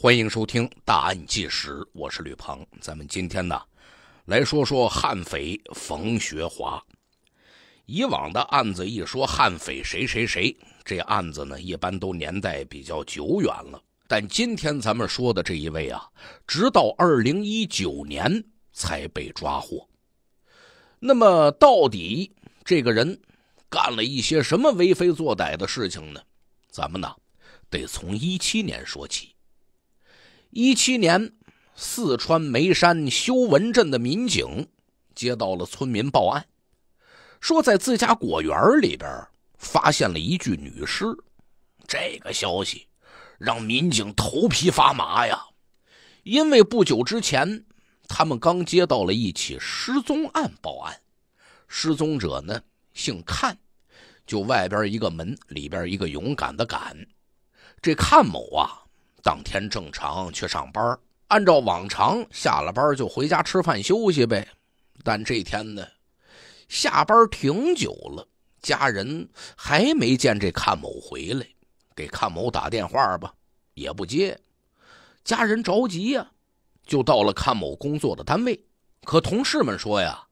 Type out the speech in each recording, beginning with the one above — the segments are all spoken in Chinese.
欢迎收听《大案纪实》，我是吕鹏。咱们今天呢，来说说悍匪冯学华。以往的案子一说悍匪谁谁谁，这案子呢一般都年代比较久远了。但今天咱们说的这一位啊，直到二零一九年才被抓获。那么到底这个人干了一些什么为非作歹的事情呢？咱们呢，得从一七年说起。一七年，四川眉山修文镇的民警接到了村民报案，说在自家果园里边发现了一具女尸。这个消息让民警头皮发麻呀，因为不久之前他们刚接到了一起失踪案报案，失踪者呢姓阚，就外边一个门，里边一个勇敢的敢。这阚某啊。当天正常去上班，按照往常，下了班就回家吃饭休息呗。但这天呢，下班挺久了，家人还没见这看某回来，给看某打电话吧，也不接。家人着急呀，就到了看某工作的单位，可同事们说呀，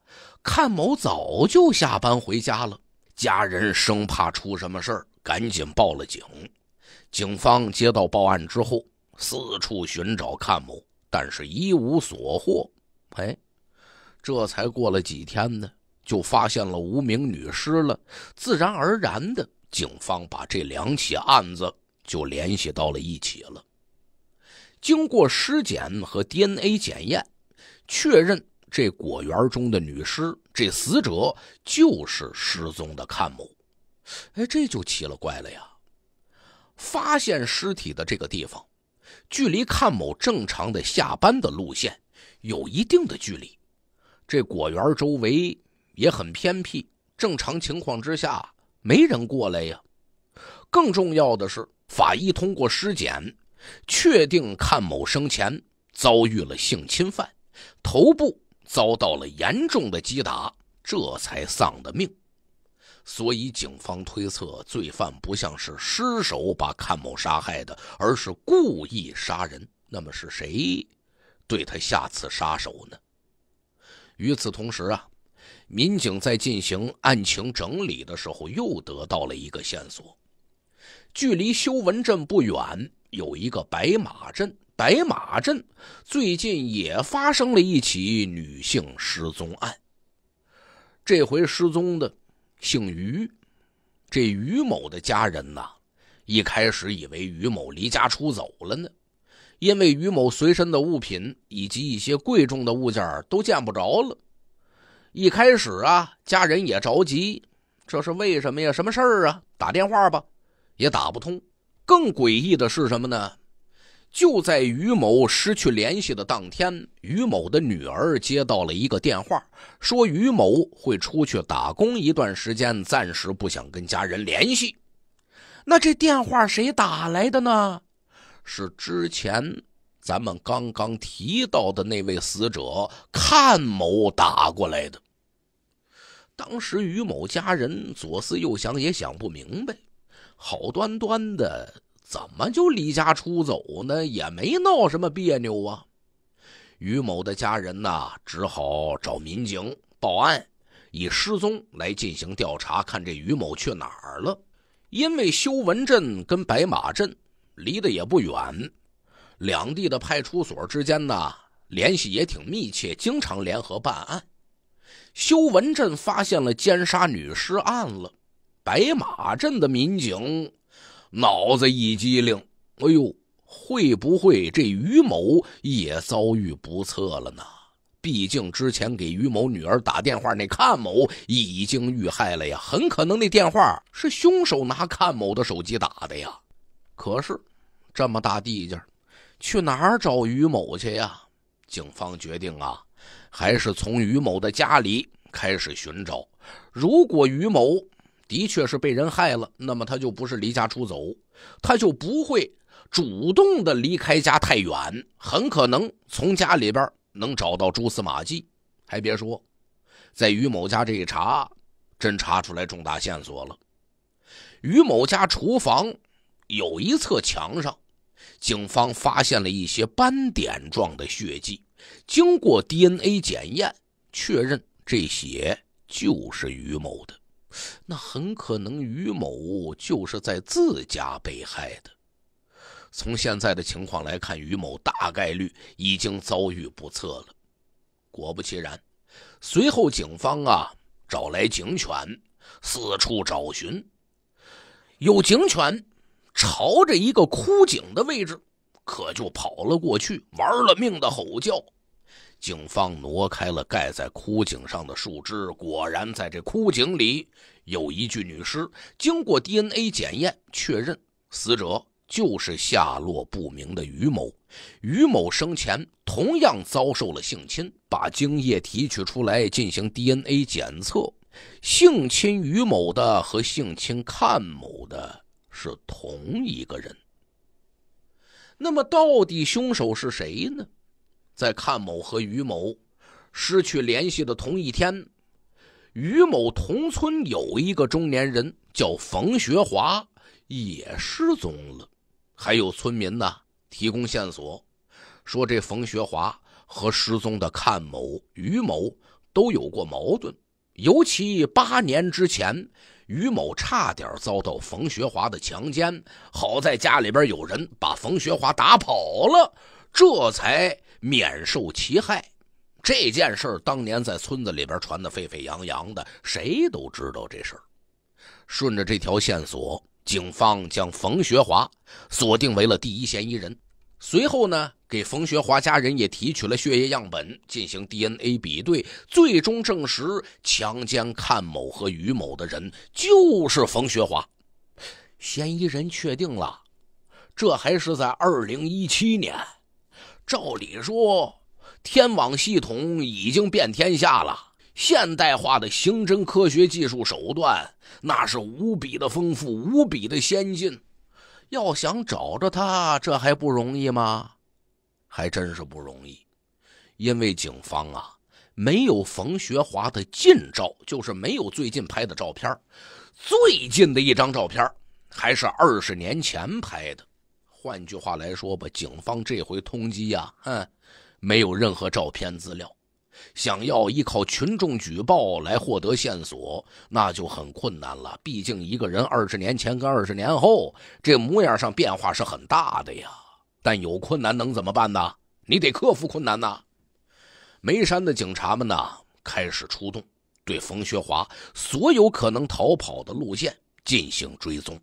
看某早就下班回家了。家人生怕出什么事儿，赶紧报了警。警方接到报案之后，四处寻找阚某，但是一无所获。哎，这才过了几天呢，就发现了无名女尸了。自然而然的，警方把这两起案子就联系到了一起了。经过尸检和 DNA 检验，确认这果园中的女尸，这死者就是失踪的阚某。哎，这就奇了怪了呀！发现尸体的这个地方，距离看某正常的下班的路线有一定的距离。这果园周围也很偏僻，正常情况之下没人过来呀。更重要的是，法医通过尸检确定看某生前遭遇了性侵犯，头部遭到了严重的击打，这才丧的命。所以，警方推测，罪犯不像是失手把阚某杀害的，而是故意杀人。那么，是谁对他下此杀手呢？与此同时啊，民警在进行案情整理的时候，又得到了一个线索：距离修文镇不远有一个白马镇，白马镇最近也发生了一起女性失踪案。这回失踪的。姓于，这于某的家人呐，一开始以为于某离家出走了呢，因为于某随身的物品以及一些贵重的物件都见不着了。一开始啊，家人也着急，这是为什么呀？什么事儿啊？打电话吧，也打不通。更诡异的是什么呢？就在于某失去联系的当天，于某的女儿接到了一个电话，说于某会出去打工一段时间，暂时不想跟家人联系。那这电话谁打来的呢？是之前咱们刚刚提到的那位死者看某打过来的。当时于某家人左思右想也想不明白，好端端的。怎么就离家出走呢？也没闹什么别扭啊。于某的家人呢，只好找民警报案，以失踪来进行调查，看这于某去哪儿了。因为修文镇跟白马镇离得也不远，两地的派出所之间呢联系也挺密切，经常联合办案。修文镇发现了奸杀女尸案了，白马镇的民警。脑子一激灵，哎呦，会不会这于某也遭遇不测了呢？毕竟之前给于某女儿打电话那阚某已经遇害了呀，很可能那电话是凶手拿阚某的手机打的呀。可是这么大地界去哪儿找于某去呀？警方决定啊，还是从于某的家里开始寻找。如果于某……的确是被人害了，那么他就不是离家出走，他就不会主动的离开家太远，很可能从家里边能找到蛛丝马迹。还别说，在于某家这一查，真查出来重大线索了。于某家厨房有一侧墙上，警方发现了一些斑点状的血迹，经过 DNA 检验确认，这血就是于某的。那很可能于某就是在自家被害的。从现在的情况来看，于某大概率已经遭遇不测了。果不其然，随后警方啊找来警犬，四处找寻。有警犬朝着一个枯井的位置，可就跑了过去，玩了命的吼叫。警方挪开了盖在枯井上的树枝，果然在这枯井里有一具女尸。经过 DNA 检验确认，死者就是下落不明的于某。于某生前同样遭受了性侵，把精液提取出来进行 DNA 检测，性侵于某的和性侵看某的是同一个人。那么，到底凶手是谁呢？在看某和于某失去联系的同一天，于某同村有一个中年人叫冯学华，也失踪了。还有村民呢提供线索，说这冯学华和失踪的看某、于某都有过矛盾，尤其八年之前，于某差点遭到冯学华的强奸，好在家里边有人把冯学华打跑了，这才。免受其害，这件事儿当年在村子里边传得沸沸扬扬的，谁都知道这事儿。顺着这条线索，警方将冯学华锁定为了第一嫌疑人。随后呢，给冯学华家人也提取了血液样本进行 DNA 比对，最终证实强奸阚某和于某的人就是冯学华。嫌疑人确定了，这还是在2017年。照理说，天网系统已经遍天下了，现代化的刑侦科学技术手段那是无比的丰富，无比的先进。要想找着他，这还不容易吗？还真是不容易，因为警方啊没有冯学华的近照，就是没有最近拍的照片，最近的一张照片还是二十年前拍的。换句话来说吧，警方这回通缉呀，嗯，没有任何照片资料，想要依靠群众举报来获得线索，那就很困难了。毕竟一个人二十年前跟二十年后这模样上变化是很大的呀。但有困难能怎么办呢？你得克服困难呐。眉山的警察们呢，开始出动，对冯学华所有可能逃跑的路线进行追踪。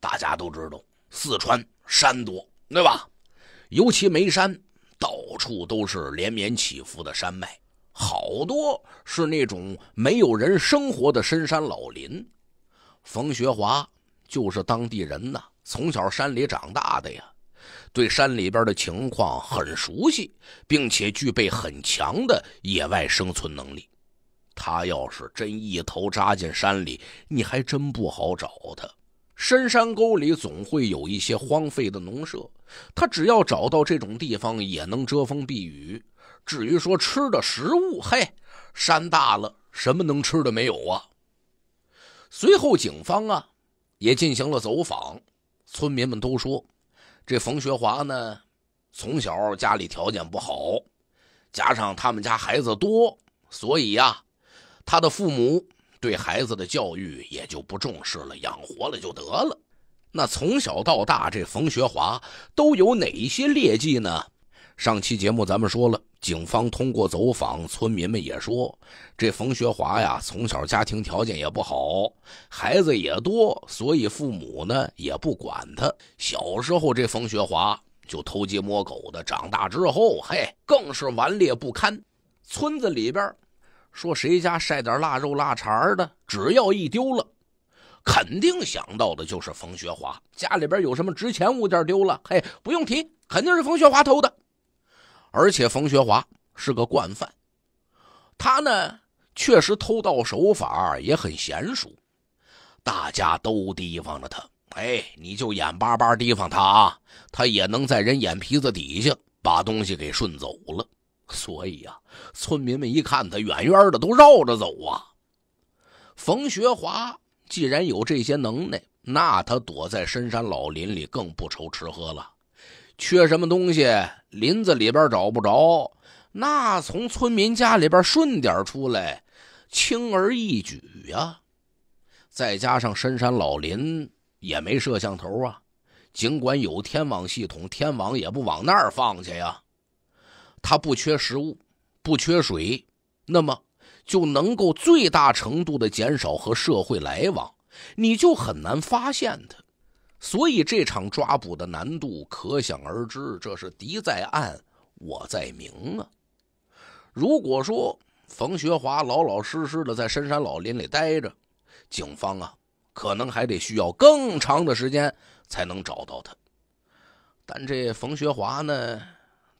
大家都知道。四川山多，对吧？尤其眉山，到处都是连绵起伏的山脉，好多是那种没有人生活的深山老林。冯学华就是当地人呐，从小山里长大的呀，对山里边的情况很熟悉，并且具备很强的野外生存能力。他要是真一头扎进山里，你还真不好找他。深山沟里总会有一些荒废的农舍，他只要找到这种地方也能遮风避雨。至于说吃的食物，嘿，山大了，什么能吃的没有啊？随后警方啊也进行了走访，村民们都说，这冯学华呢，从小家里条件不好，加上他们家孩子多，所以呀，他的父母。对孩子的教育也就不重视了，养活了就得了。那从小到大，这冯学华都有哪一些劣迹呢？上期节目咱们说了，警方通过走访，村民们也说，这冯学华呀，从小家庭条件也不好，孩子也多，所以父母呢也不管他。小时候这冯学华就偷鸡摸狗的，长大之后嘿更是顽劣不堪。村子里边。说谁家晒点腊肉腊肠的，只要一丢了，肯定想到的就是冯学华。家里边有什么值钱物件丢了，嘿，不用提，肯定是冯学华偷的。而且冯学华是个惯犯，他呢确实偷盗手法也很娴熟，大家都提防着他。哎，你就眼巴巴提防他啊，他也能在人眼皮子底下把东西给顺走了。所以啊，村民们一看他远远的，都绕着走啊。冯学华既然有这些能耐，那他躲在深山老林里更不愁吃喝了。缺什么东西，林子里边找不着，那从村民家里边顺点出来，轻而易举呀。再加上深山老林也没摄像头啊，尽管有天网系统，天网也不往那儿放去呀。他不缺食物，不缺水，那么就能够最大程度的减少和社会来往，你就很难发现他。所以这场抓捕的难度可想而知，这是敌在暗，我在明啊！如果说冯学华老老实实的在深山老林里待着，警方啊，可能还得需要更长的时间才能找到他。但这冯学华呢？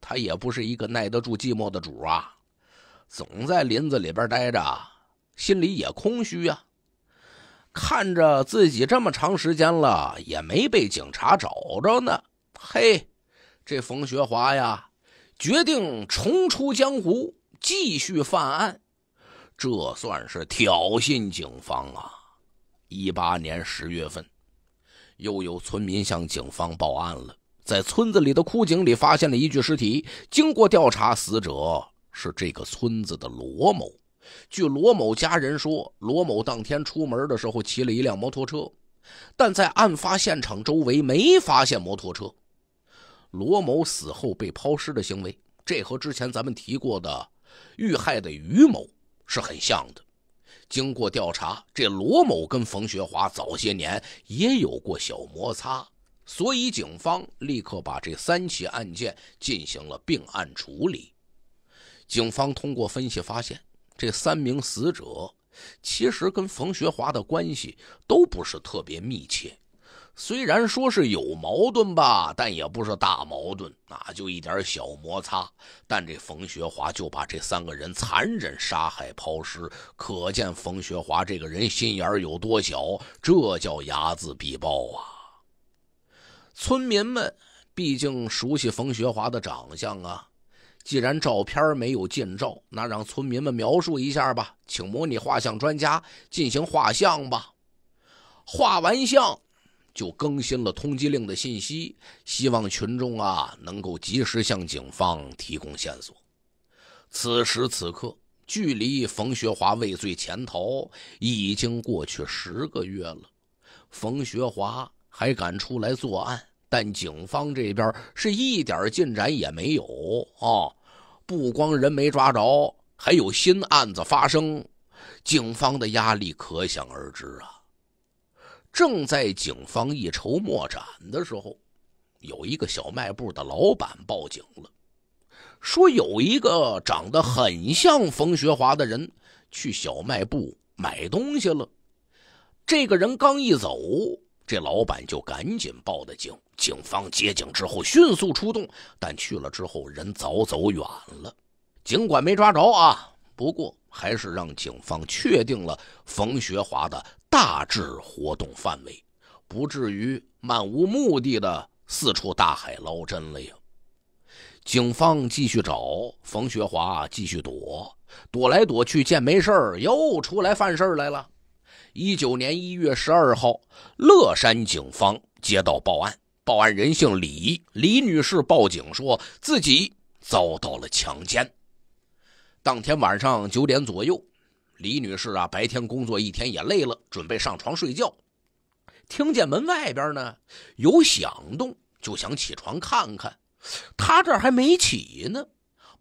他也不是一个耐得住寂寞的主啊，总在林子里边待着，心里也空虚啊。看着自己这么长时间了也没被警察找着呢，嘿，这冯学华呀，决定重出江湖，继续犯案，这算是挑衅警方啊！一八年十月份，又有村民向警方报案了。在村子里的枯井里发现了一具尸体。经过调查，死者是这个村子的罗某。据罗某家人说，罗某当天出门的时候骑了一辆摩托车，但在案发现场周围没发现摩托车。罗某死后被抛尸的行为，这和之前咱们提过的遇害的于某是很像的。经过调查，这罗某跟冯学华早些年也有过小摩擦。所以，警方立刻把这三起案件进行了并案处理。警方通过分析发现，这三名死者其实跟冯学华的关系都不是特别密切，虽然说是有矛盾吧，但也不是大矛盾啊，就一点小摩擦。但这冯学华就把这三个人残忍杀害、抛尸，可见冯学华这个人心眼有多小，这叫睚眦必报啊！村民们毕竟熟悉冯学华的长相啊。既然照片没有近照，那让村民们描述一下吧。请模拟画像专家进行画像吧。画完像，就更新了通缉令的信息。希望群众啊能够及时向警方提供线索。此时此刻，距离冯学华畏罪潜逃已经过去十个月了。冯学华还敢出来作案？但警方这边是一点进展也没有啊！不光人没抓着，还有新案子发生，警方的压力可想而知啊！正在警方一筹莫展的时候，有一个小卖部的老板报警了，说有一个长得很像冯学华的人去小卖部买东西了。这个人刚一走。这老板就赶紧报的警，警方接警之后迅速出动，但去了之后人早走远了。尽管没抓着啊，不过还是让警方确定了冯学华的大致活动范围，不至于漫无目的的四处大海捞针了呀。警方继续找，冯学华继续躲，躲来躲去，见没事儿，又出来犯事儿来了。一九年一月十二号，乐山警方接到报案，报案人姓李，李女士报警说自己遭到了强奸。当天晚上九点左右，李女士啊白天工作一天也累了，准备上床睡觉，听见门外边呢有响动，就想起床看看，她这还没起呢。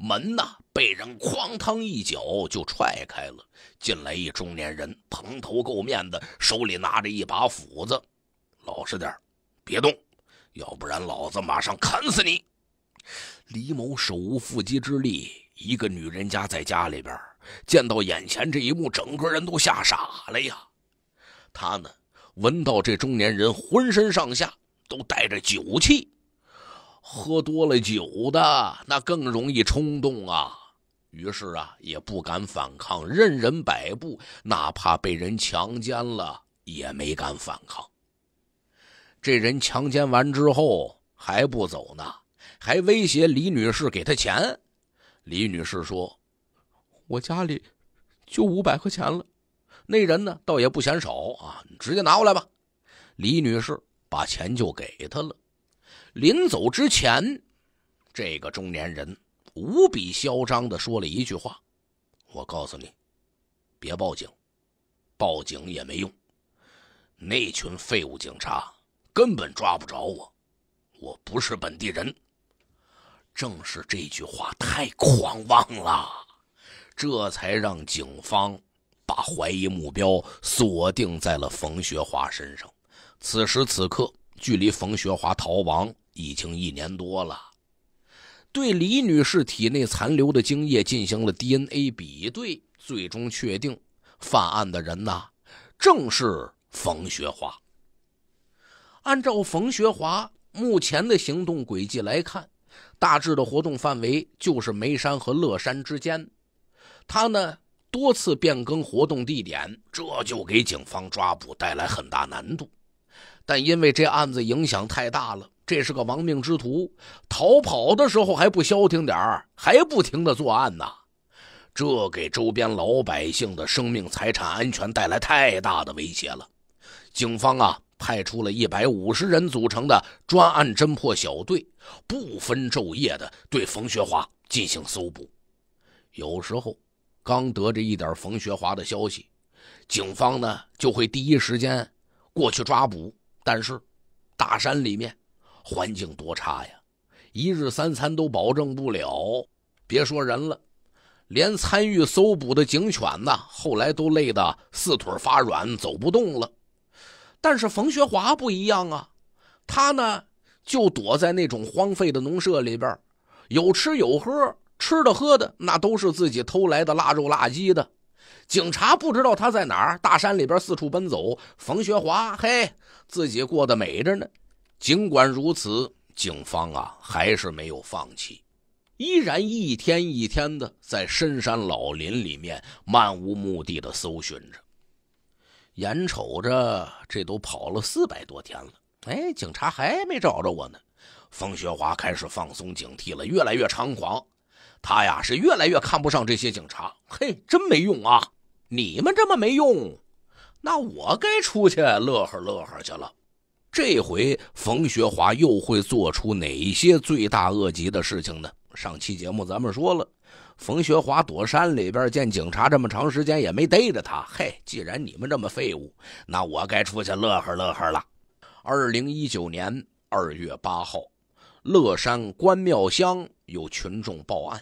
门呐，被人哐当一脚就踹开了，进来一中年人，蓬头垢面的，手里拿着一把斧子。老实点别动，要不然老子马上砍死你！李某手无缚鸡之力，一个女人家在家里边，见到眼前这一幕，整个人都吓傻了呀。他呢，闻到这中年人浑身上下都带着酒气。喝多了酒的那更容易冲动啊，于是啊也不敢反抗，任人摆布，哪怕被人强奸了也没敢反抗。这人强奸完之后还不走呢，还威胁李女士给他钱。李女士说：“我家里就五百块钱了。”那人呢倒也不嫌少啊，直接拿过来吧。李女士把钱就给他了。临走之前，这个中年人无比嚣张的说了一句话：“我告诉你，别报警，报警也没用。那群废物警察根本抓不着我，我不是本地人。”正是这句话太狂妄了，这才让警方把怀疑目标锁定在了冯学华身上。此时此刻，距离冯学华逃亡。已经一年多了，对李女士体内残留的精液进行了 DNA 比对，最终确定，犯案的人呐，正是冯学华。按照冯学华目前的行动轨迹来看，大致的活动范围就是眉山和乐山之间。他呢多次变更活动地点，这就给警方抓捕带来很大难度。但因为这案子影响太大了。这是个亡命之徒，逃跑的时候还不消停点儿，还不停的作案呢，这给周边老百姓的生命财产安全带来太大的威胁了。警方啊，派出了一百五十人组成的专案侦破小队，不分昼夜的对冯学华进行搜捕。有时候刚得着一点冯学华的消息，警方呢就会第一时间过去抓捕，但是大山里面。环境多差呀，一日三餐都保证不了，别说人了，连参与搜捕的警犬呢，后来都累得四腿发软，走不动了。但是冯学华不一样啊，他呢就躲在那种荒废的农舍里边，有吃有喝，吃的喝的那都是自己偷来的腊肉腊鸡的。警察不知道他在哪儿，大山里边四处奔走，冯学华嘿，自己过得美着呢。尽管如此，警方啊还是没有放弃，依然一天一天的在深山老林里面漫无目的的搜寻着。眼瞅着这都跑了四百多天了，哎，警察还没找着我呢。冯学华开始放松警惕了，越来越猖狂。他呀是越来越看不上这些警察，嘿，真没用啊！你们这么没用，那我该出去乐呵乐呵去了。这回冯学华又会做出哪些罪大恶极的事情呢？上期节目咱们说了，冯学华躲山里边见警察这么长时间也没逮着他。嘿，既然你们这么废物，那我该出去乐呵乐呵了。二零一九年二月八号，乐山关庙乡有群众报案，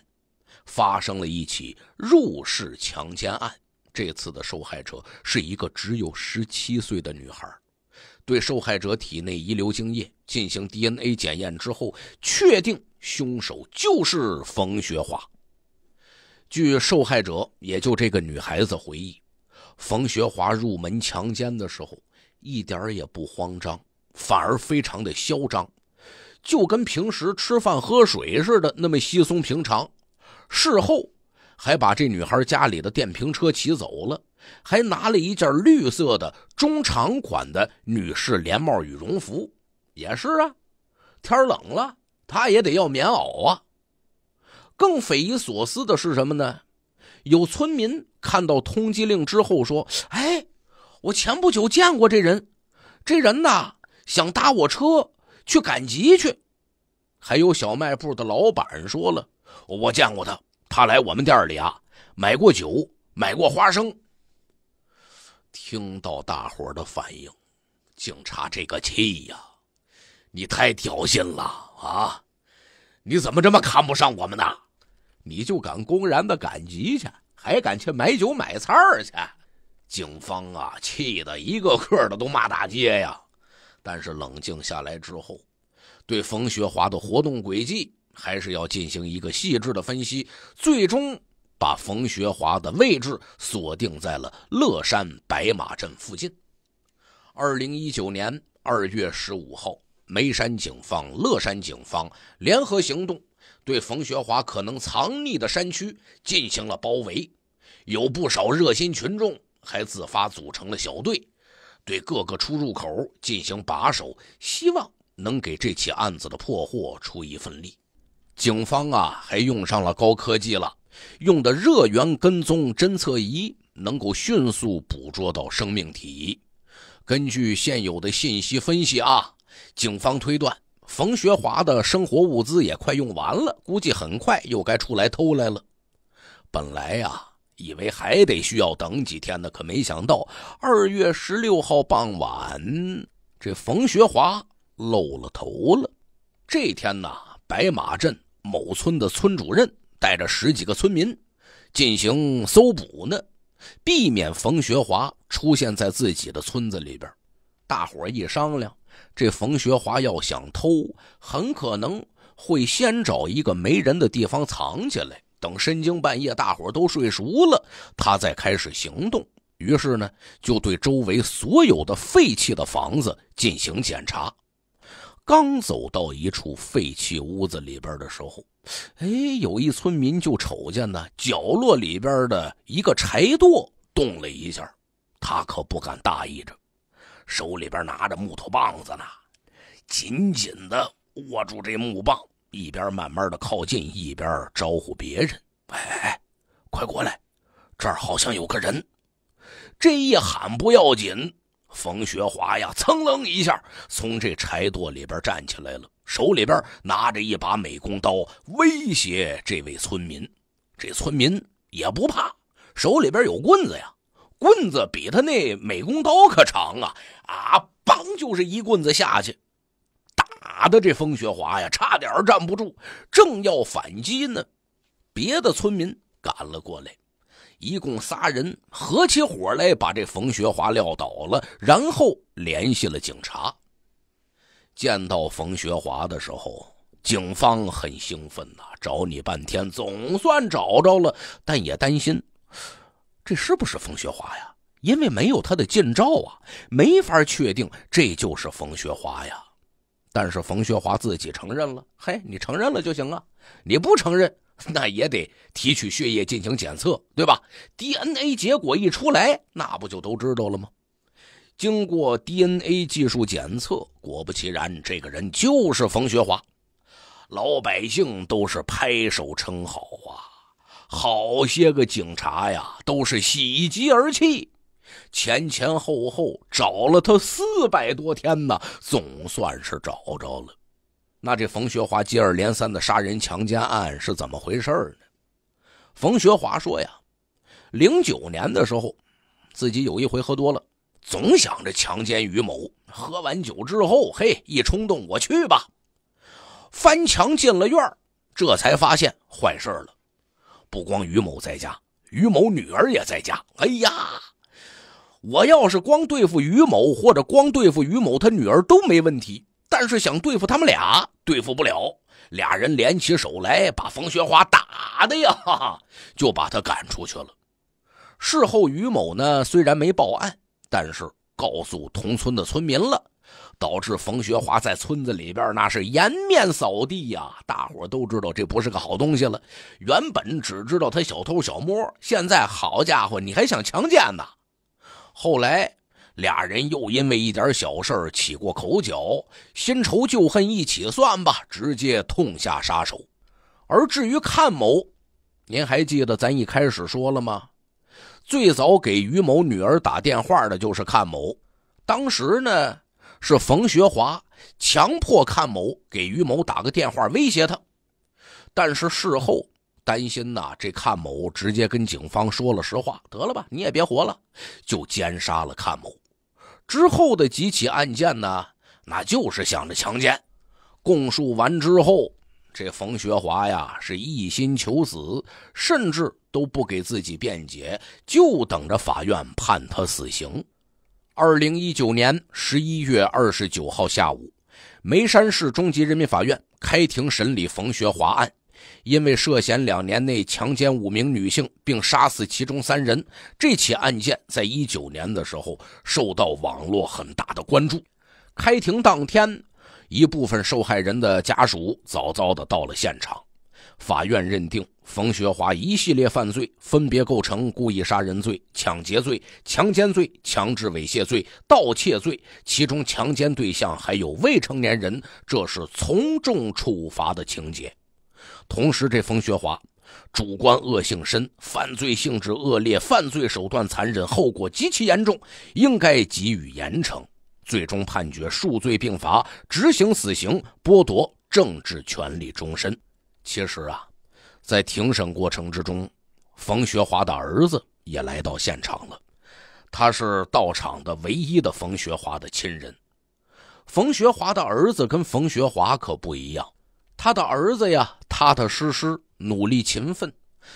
发生了一起入室强奸案。这次的受害者是一个只有十七岁的女孩。对受害者体内遗留精液进行 DNA 检验之后，确定凶手就是冯学华。据受害者，也就这个女孩子回忆，冯学华入门强奸的时候一点也不慌张，反而非常的嚣张，就跟平时吃饭喝水似的那么稀松平常。事后，还把这女孩家里的电瓶车骑走了。还拿了一件绿色的中长款的女士连帽羽绒服，也是啊，天冷了，他也得要棉袄啊。更匪夷所思的是什么呢？有村民看到通缉令之后说：“哎，我前不久见过这人，这人呐想搭我车去赶集去。”还有小卖部的老板说了：“我见过他，他来我们店里啊买过酒，买过花生。”听到大伙的反应，警察这个气呀！你太挑衅了啊！你怎么这么看不上我们呢？你就敢公然的赶集去，还敢去买酒买菜儿去？警方啊，气得一个个的都骂大街呀！但是冷静下来之后，对冯学华的活动轨迹还是要进行一个细致的分析，最终。把冯学华的位置锁定在了乐山白马镇附近。二零一九年二月十五号，眉山警方、乐山警方联合行动，对冯学华可能藏匿的山区进行了包围。有不少热心群众还自发组成了小队，对各个出入口进行把守，希望能给这起案子的破获出一份力。警方啊，还用上了高科技了。用的热源跟踪侦测仪能够迅速捕捉到生命体。根据现有的信息分析啊，警方推断冯学华的生活物资也快用完了，估计很快又该出来偷来了。本来呀，以为还得需要等几天呢，可没想到二月十六号傍晚，这冯学华露了头了。这天呐，白马镇某村的村主任。带着十几个村民进行搜捕呢，避免冯学华出现在自己的村子里边。大伙一商量，这冯学华要想偷，很可能会先找一个没人的地方藏起来，等深更半夜大伙都睡熟了，他再开始行动。于是呢，就对周围所有的废弃的房子进行检查。刚走到一处废弃屋子里边的时候，哎，有一村民就瞅见呢，角落里边的一个柴垛动了一下，他可不敢大意着，手里边拿着木头棒子呢，紧紧的握住这木棒，一边慢慢的靠近，一边招呼别人：“哎哎哎，快过来，这儿好像有个人。”这一喊不要紧。冯学华呀，噌楞一下从这柴垛里边站起来了，手里边拿着一把美工刀威胁这位村民。这村民也不怕，手里边有棍子呀，棍子比他那美工刀可长啊！啊，梆就是一棍子下去，打的这冯学华呀，差点站不住，正要反击呢，别的村民赶了过来。一共仨人合起伙来，把这冯学华撂倒了，然后联系了警察。见到冯学华的时候，警方很兴奋呐，找你半天，总算找着了，但也担心这是不是冯学华呀？因为没有他的近照啊，没法确定这就是冯学华呀。但是冯学华自己承认了，嘿，你承认了就行了，你不承认。那也得提取血液进行检测，对吧？DNA 结果一出来，那不就都知道了吗？经过 DNA 技术检测，果不其然，这个人就是冯学华。老百姓都是拍手称好啊，好些个警察呀都是喜极而泣。前前后后找了他四百多天呢，总算是找着了。那这冯学华接二连三的杀人强奸案是怎么回事呢？冯学华说呀，零九年的时候，自己有一回喝多了，总想着强奸于某。喝完酒之后，嘿，一冲动，我去吧，翻墙进了院这才发现坏事了。不光于某在家，于某女儿也在家。哎呀，我要是光对付于某，或者光对付于某他女儿都没问题。但是想对付他们俩，对付不了。俩人联起手来，把冯学华打的呀，就把他赶出去了。事后于某呢，虽然没报案，但是告诉同村的村民了，导致冯学华在村子里边那是颜面扫地呀。大伙都知道这不是个好东西了。原本只知道他小偷小摸，现在好家伙，你还想强奸呢？后来。俩人又因为一点小事起过口角，新仇旧恨一起算吧，直接痛下杀手。而至于看某，您还记得咱一开始说了吗？最早给于某女儿打电话的就是看某，当时呢是冯学华强迫看某给于某打个电话威胁他，但是事后担心呐，这看某直接跟警方说了实话，得了吧，你也别活了，就奸杀了看某。之后的几起案件呢？那就是想着强奸。供述完之后，这冯学华呀是一心求死，甚至都不给自己辩解，就等着法院判他死刑。二零一九年十一月二十九号下午，眉山市中级人民法院开庭审理冯学华案。因为涉嫌两年内强奸五名女性并杀死其中三人，这起案件在一九年的时候受到网络很大的关注。开庭当天，一部分受害人的家属早早的到了现场。法院认定冯学华一系列犯罪分别构成故意杀人罪、抢劫罪、强奸罪、强制猥亵罪、盗窃罪，其中强奸对象还有未成年人，这是从重处罚的情节。同时，这冯学华主观恶性深，犯罪性质恶劣，犯罪手段残忍，后果极其严重，应该给予严惩。最终判决数罪并罚，执行死刑，剥夺政治权利终身。其实啊，在庭审过程之中，冯学华的儿子也来到现场了。他是到场的唯一的冯学华的亲人。冯学华的儿子跟冯学华可不一样。他的儿子呀，踏踏实实、努力勤奋，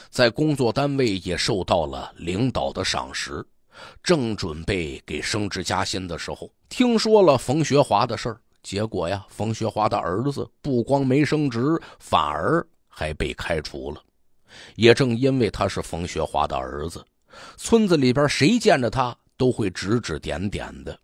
在工作单位也受到了领导的赏识，正准备给升职加薪的时候，听说了冯学华的事儿。结果呀，冯学华的儿子不光没升职，反而还被开除了。也正因为他是冯学华的儿子，村子里边谁见着他都会指指点点的。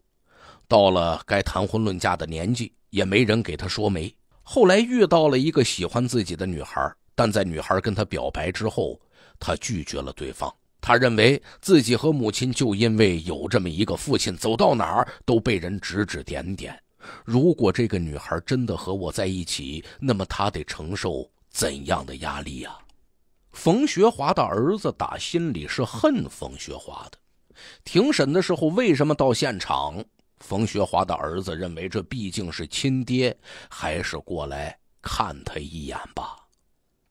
到了该谈婚论嫁的年纪，也没人给他说媒。后来遇到了一个喜欢自己的女孩，但在女孩跟他表白之后，他拒绝了对方。他认为自己和母亲就因为有这么一个父亲，走到哪儿都被人指指点点。如果这个女孩真的和我在一起，那么她得承受怎样的压力呀？冯学华的儿子打心里是恨冯学华的。庭审的时候，为什么到现场？冯学华的儿子认为，这毕竟是亲爹，还是过来看他一眼吧。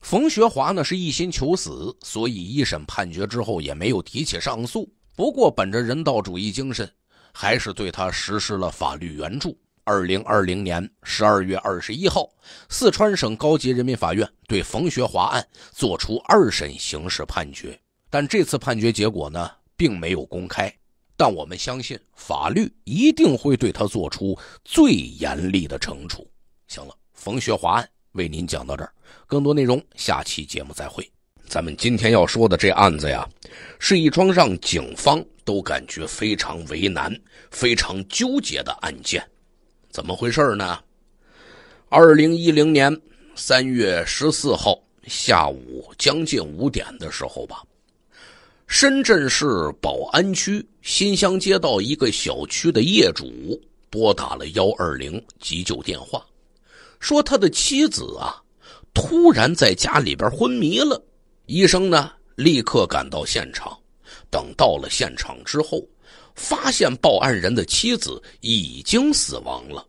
冯学华呢是一心求死，所以一审判决之后也没有提起上诉。不过，本着人道主义精神，还是对他实施了法律援助。二零二零年十二月二十一号，四川省高级人民法院对冯学华案作出二审刑事判决，但这次判决结果呢，并没有公开。但我们相信法律一定会对他做出最严厉的惩处。行了，冯学华案为您讲到这儿，更多内容下期节目再会。咱们今天要说的这案子呀，是一桩让警方都感觉非常为难、非常纠结的案件。怎么回事呢？二零一零年三月十四号下午将近五点的时候吧。深圳市宝安区新乡街道一个小区的业主拨打了幺二零急救电话，说他的妻子啊，突然在家里边昏迷了。医生呢，立刻赶到现场。等到了现场之后，发现报案人的妻子已经死亡了。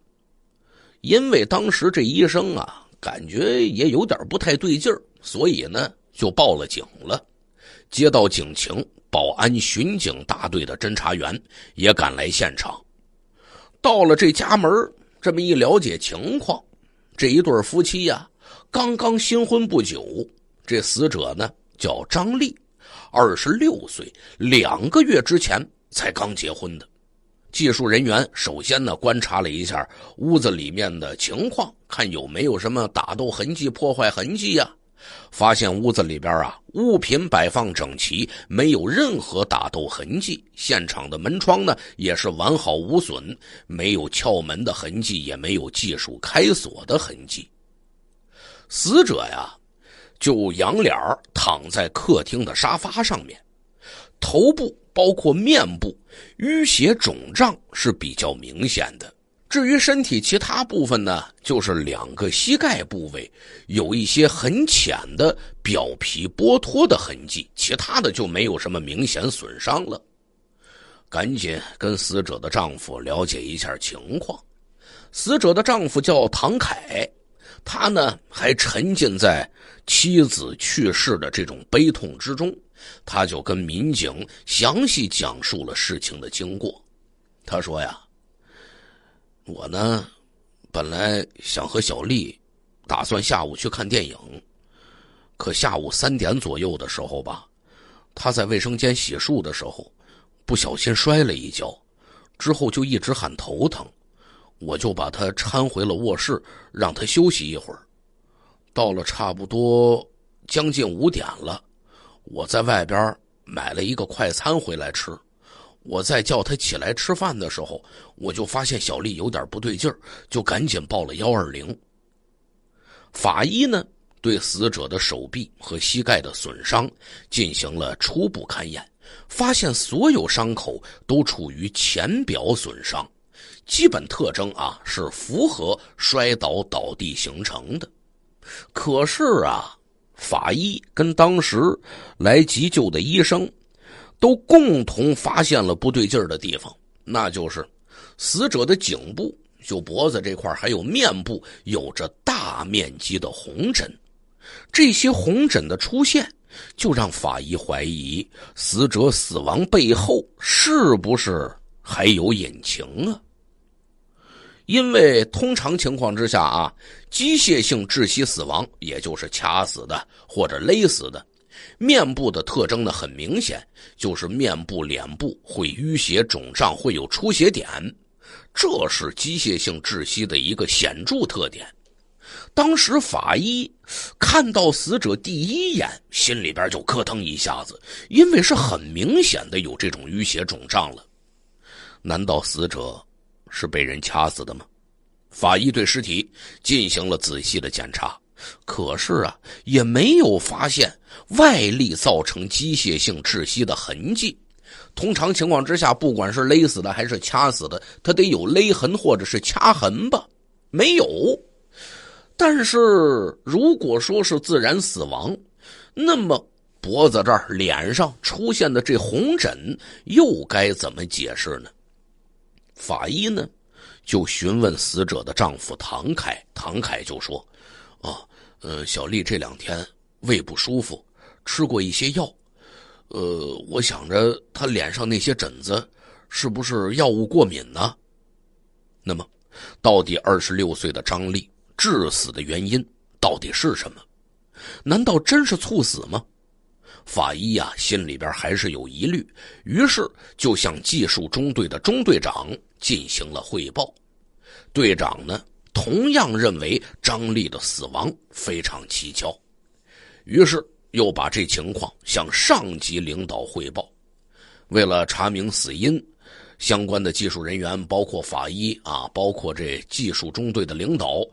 因为当时这医生啊，感觉也有点不太对劲儿，所以呢，就报了警了。接到警情，保安巡警大队的侦查员也赶来现场。到了这家门这么一了解情况，这一对夫妻呀，刚刚新婚不久。这死者呢，叫张丽，二十六岁，两个月之前才刚结婚的。技术人员首先呢，观察了一下屋子里面的情况，看有没有什么打斗痕迹、破坏痕迹呀。发现屋子里边啊，物品摆放整齐，没有任何打斗痕迹。现场的门窗呢，也是完好无损，没有撬门的痕迹，也没有技术开锁的痕迹。死者呀，就仰脸躺在客厅的沙发上面，头部包括面部淤血肿胀是比较明显的。至于身体其他部分呢，就是两个膝盖部位有一些很浅的表皮剥脱的痕迹，其他的就没有什么明显损伤了。赶紧跟死者的丈夫了解一下情况。死者的丈夫叫唐凯，他呢还沉浸在妻子去世的这种悲痛之中，他就跟民警详细讲述了事情的经过。他说呀。我呢，本来想和小丽打算下午去看电影，可下午三点左右的时候吧，她在卫生间洗漱的时候不小心摔了一跤，之后就一直喊头疼，我就把她搀回了卧室，让她休息一会儿。到了差不多将近五点了，我在外边买了一个快餐回来吃。我在叫他起来吃饭的时候，我就发现小丽有点不对劲儿，就赶紧报了幺二零。法医呢，对死者的手臂和膝盖的损伤进行了初步勘验，发现所有伤口都处于浅表损伤，基本特征啊是符合摔倒倒地形成的。可是啊，法医跟当时来急救的医生。都共同发现了不对劲儿的地方，那就是死者的颈部，就脖子这块还有面部有着大面积的红疹。这些红疹的出现，就让法医怀疑死者死亡背后是不是还有隐情啊？因为通常情况之下啊，机械性窒息死亡，也就是卡死的或者勒死的。面部的特征呢，很明显，就是面部、脸部会淤血、肿胀，会有出血点，这是机械性窒息的一个显著特点。当时法医看到死者第一眼，心里边就咯噔一下子，因为是很明显的有这种淤血肿胀了。难道死者是被人掐死的吗？法医对尸体进行了仔细的检查。可是啊，也没有发现外力造成机械性窒息的痕迹。通常情况之下，不管是勒死的还是掐死的，他得有勒痕或者是掐痕吧？没有。但是如果说是自然死亡，那么脖子这儿、脸上出现的这红疹又该怎么解释呢？法医呢，就询问死者的丈夫唐凯，唐凯就说。啊，呃，小丽这两天胃不舒服，吃过一些药，呃，我想着她脸上那些疹子，是不是药物过敏呢？那么，到底二十六岁的张丽致死的原因到底是什么？难道真是猝死吗？法医呀，心里边还是有疑虑，于是就向技术中队的中队长进行了汇报。队长呢？同样认为张丽的死亡非常蹊跷，于是又把这情况向上级领导汇报。为了查明死因，相关的技术人员包括法医啊，包括这技术中队的领导，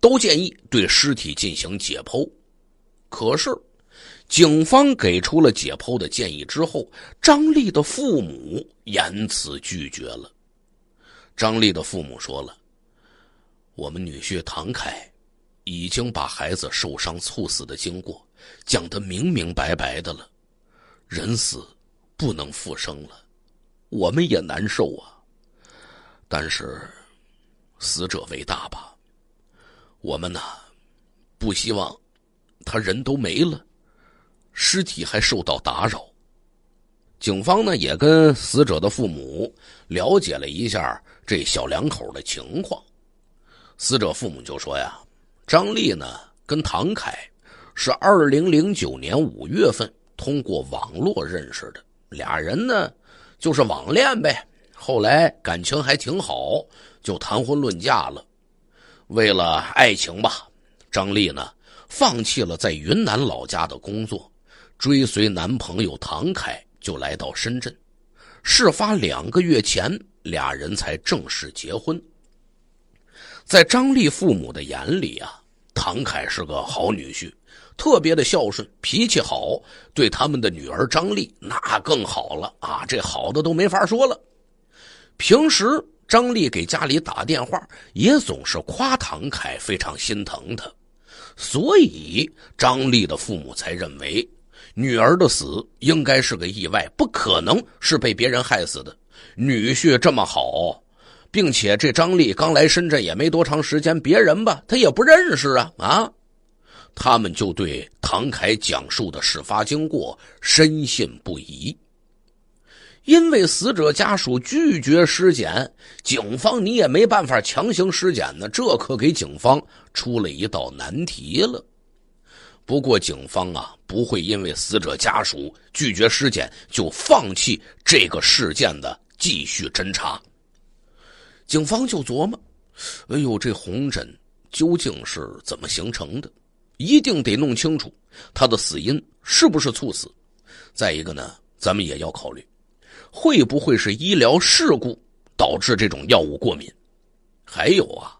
都建议对尸体进行解剖。可是，警方给出了解剖的建议之后，张丽的父母言辞拒绝了。张丽的父母说了。我们女婿唐凯已经把孩子受伤猝死的经过讲得明明白白的了，人死不能复生了，我们也难受啊。但是，死者为大吧，我们呢不希望他人都没了，尸体还受到打扰。警方呢也跟死者的父母了解了一下这小两口的情况。死者父母就说呀：“张丽呢跟唐凯是二零零九年五月份通过网络认识的，俩人呢就是网恋呗，后来感情还挺好，就谈婚论嫁了。为了爱情吧，张丽呢放弃了在云南老家的工作，追随男朋友唐凯就来到深圳。事发两个月前，俩人才正式结婚。”在张丽父母的眼里啊，唐凯是个好女婿，特别的孝顺，脾气好，对他们的女儿张丽那更好了啊，这好的都没法说了。平时张丽给家里打电话，也总是夸唐凯非常心疼他，所以张丽的父母才认为，女儿的死应该是个意外，不可能是被别人害死的。女婿这么好。并且这张力刚来深圳也没多长时间，别人吧他也不认识啊啊！他们就对唐凯讲述的事发经过深信不疑，因为死者家属拒绝尸检，警方你也没办法强行尸检呢，这可给警方出了一道难题了。不过警方啊，不会因为死者家属拒绝尸检就放弃这个事件的继续侦查。警方就琢磨：“哎呦，这红疹究竟是怎么形成的？一定得弄清楚他的死因是不是猝死。再一个呢，咱们也要考虑，会不会是医疗事故导致这种药物过敏？还有啊，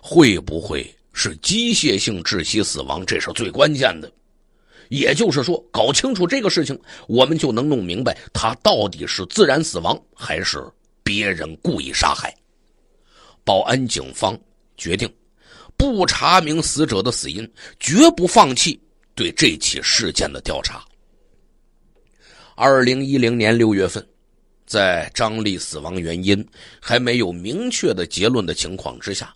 会不会是机械性窒息死亡？这是最关键的。也就是说，搞清楚这个事情，我们就能弄明白他到底是自然死亡还是别人故意杀害。”保安警方决定，不查明死者的死因，绝不放弃对这起事件的调查。二零一零年六月份，在张丽死亡原因还没有明确的结论的情况之下，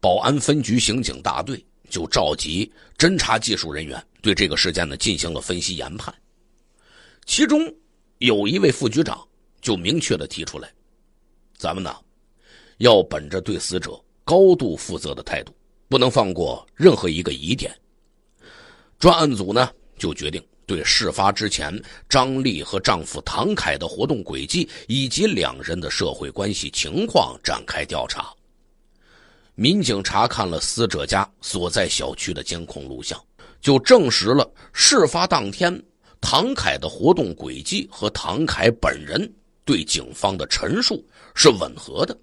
保安分局刑警大队就召集侦查技术人员对这个事件呢进行了分析研判，其中有一位副局长就明确的提出来，咱们呢。要本着对死者高度负责的态度，不能放过任何一个疑点。专案组呢，就决定对事发之前张丽和丈夫唐凯的活动轨迹以及两人的社会关系情况展开调查。民警查看了死者家所在小区的监控录像，就证实了事发当天唐凯的活动轨迹和唐凯本人对警方的陈述是吻合的。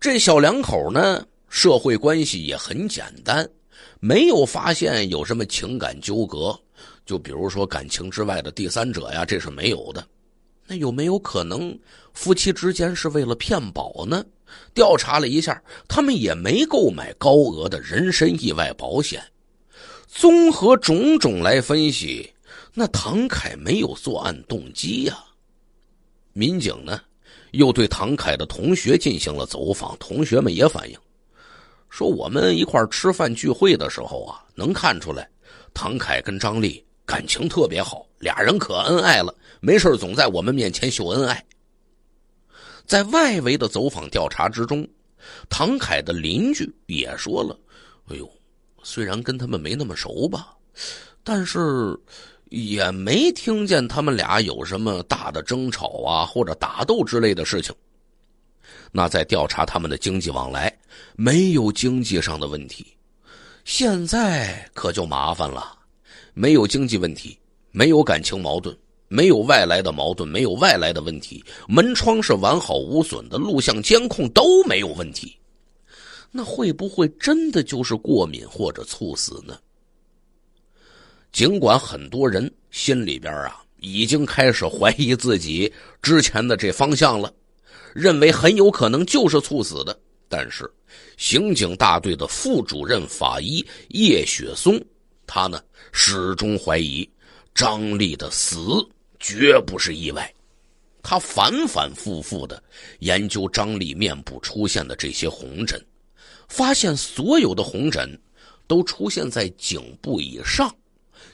这小两口呢，社会关系也很简单，没有发现有什么情感纠葛，就比如说感情之外的第三者呀，这是没有的。那有没有可能夫妻之间是为了骗保呢？调查了一下，他们也没购买高额的人身意外保险。综合种种来分析，那唐凯没有作案动机呀。民警呢？又对唐凯的同学进行了走访，同学们也反映说，我们一块吃饭聚会的时候啊，能看出来，唐凯跟张丽感情特别好，俩人可恩爱了，没事总在我们面前秀恩爱。在外围的走访调查之中，唐凯的邻居也说了：“哎呦，虽然跟他们没那么熟吧，但是……”也没听见他们俩有什么大的争吵啊，或者打斗之类的事情。那在调查他们的经济往来，没有经济上的问题。现在可就麻烦了，没有经济问题，没有感情矛盾，没有外来的矛盾，没有外来的问题。门窗是完好无损的，录像监控都没有问题。那会不会真的就是过敏或者猝死呢？尽管很多人心里边啊已经开始怀疑自己之前的这方向了，认为很有可能就是猝死的，但是刑警大队的副主任法医叶雪松，他呢始终怀疑张丽的死绝不是意外。他反反复复的研究张丽面部出现的这些红疹，发现所有的红疹都出现在颈部以上。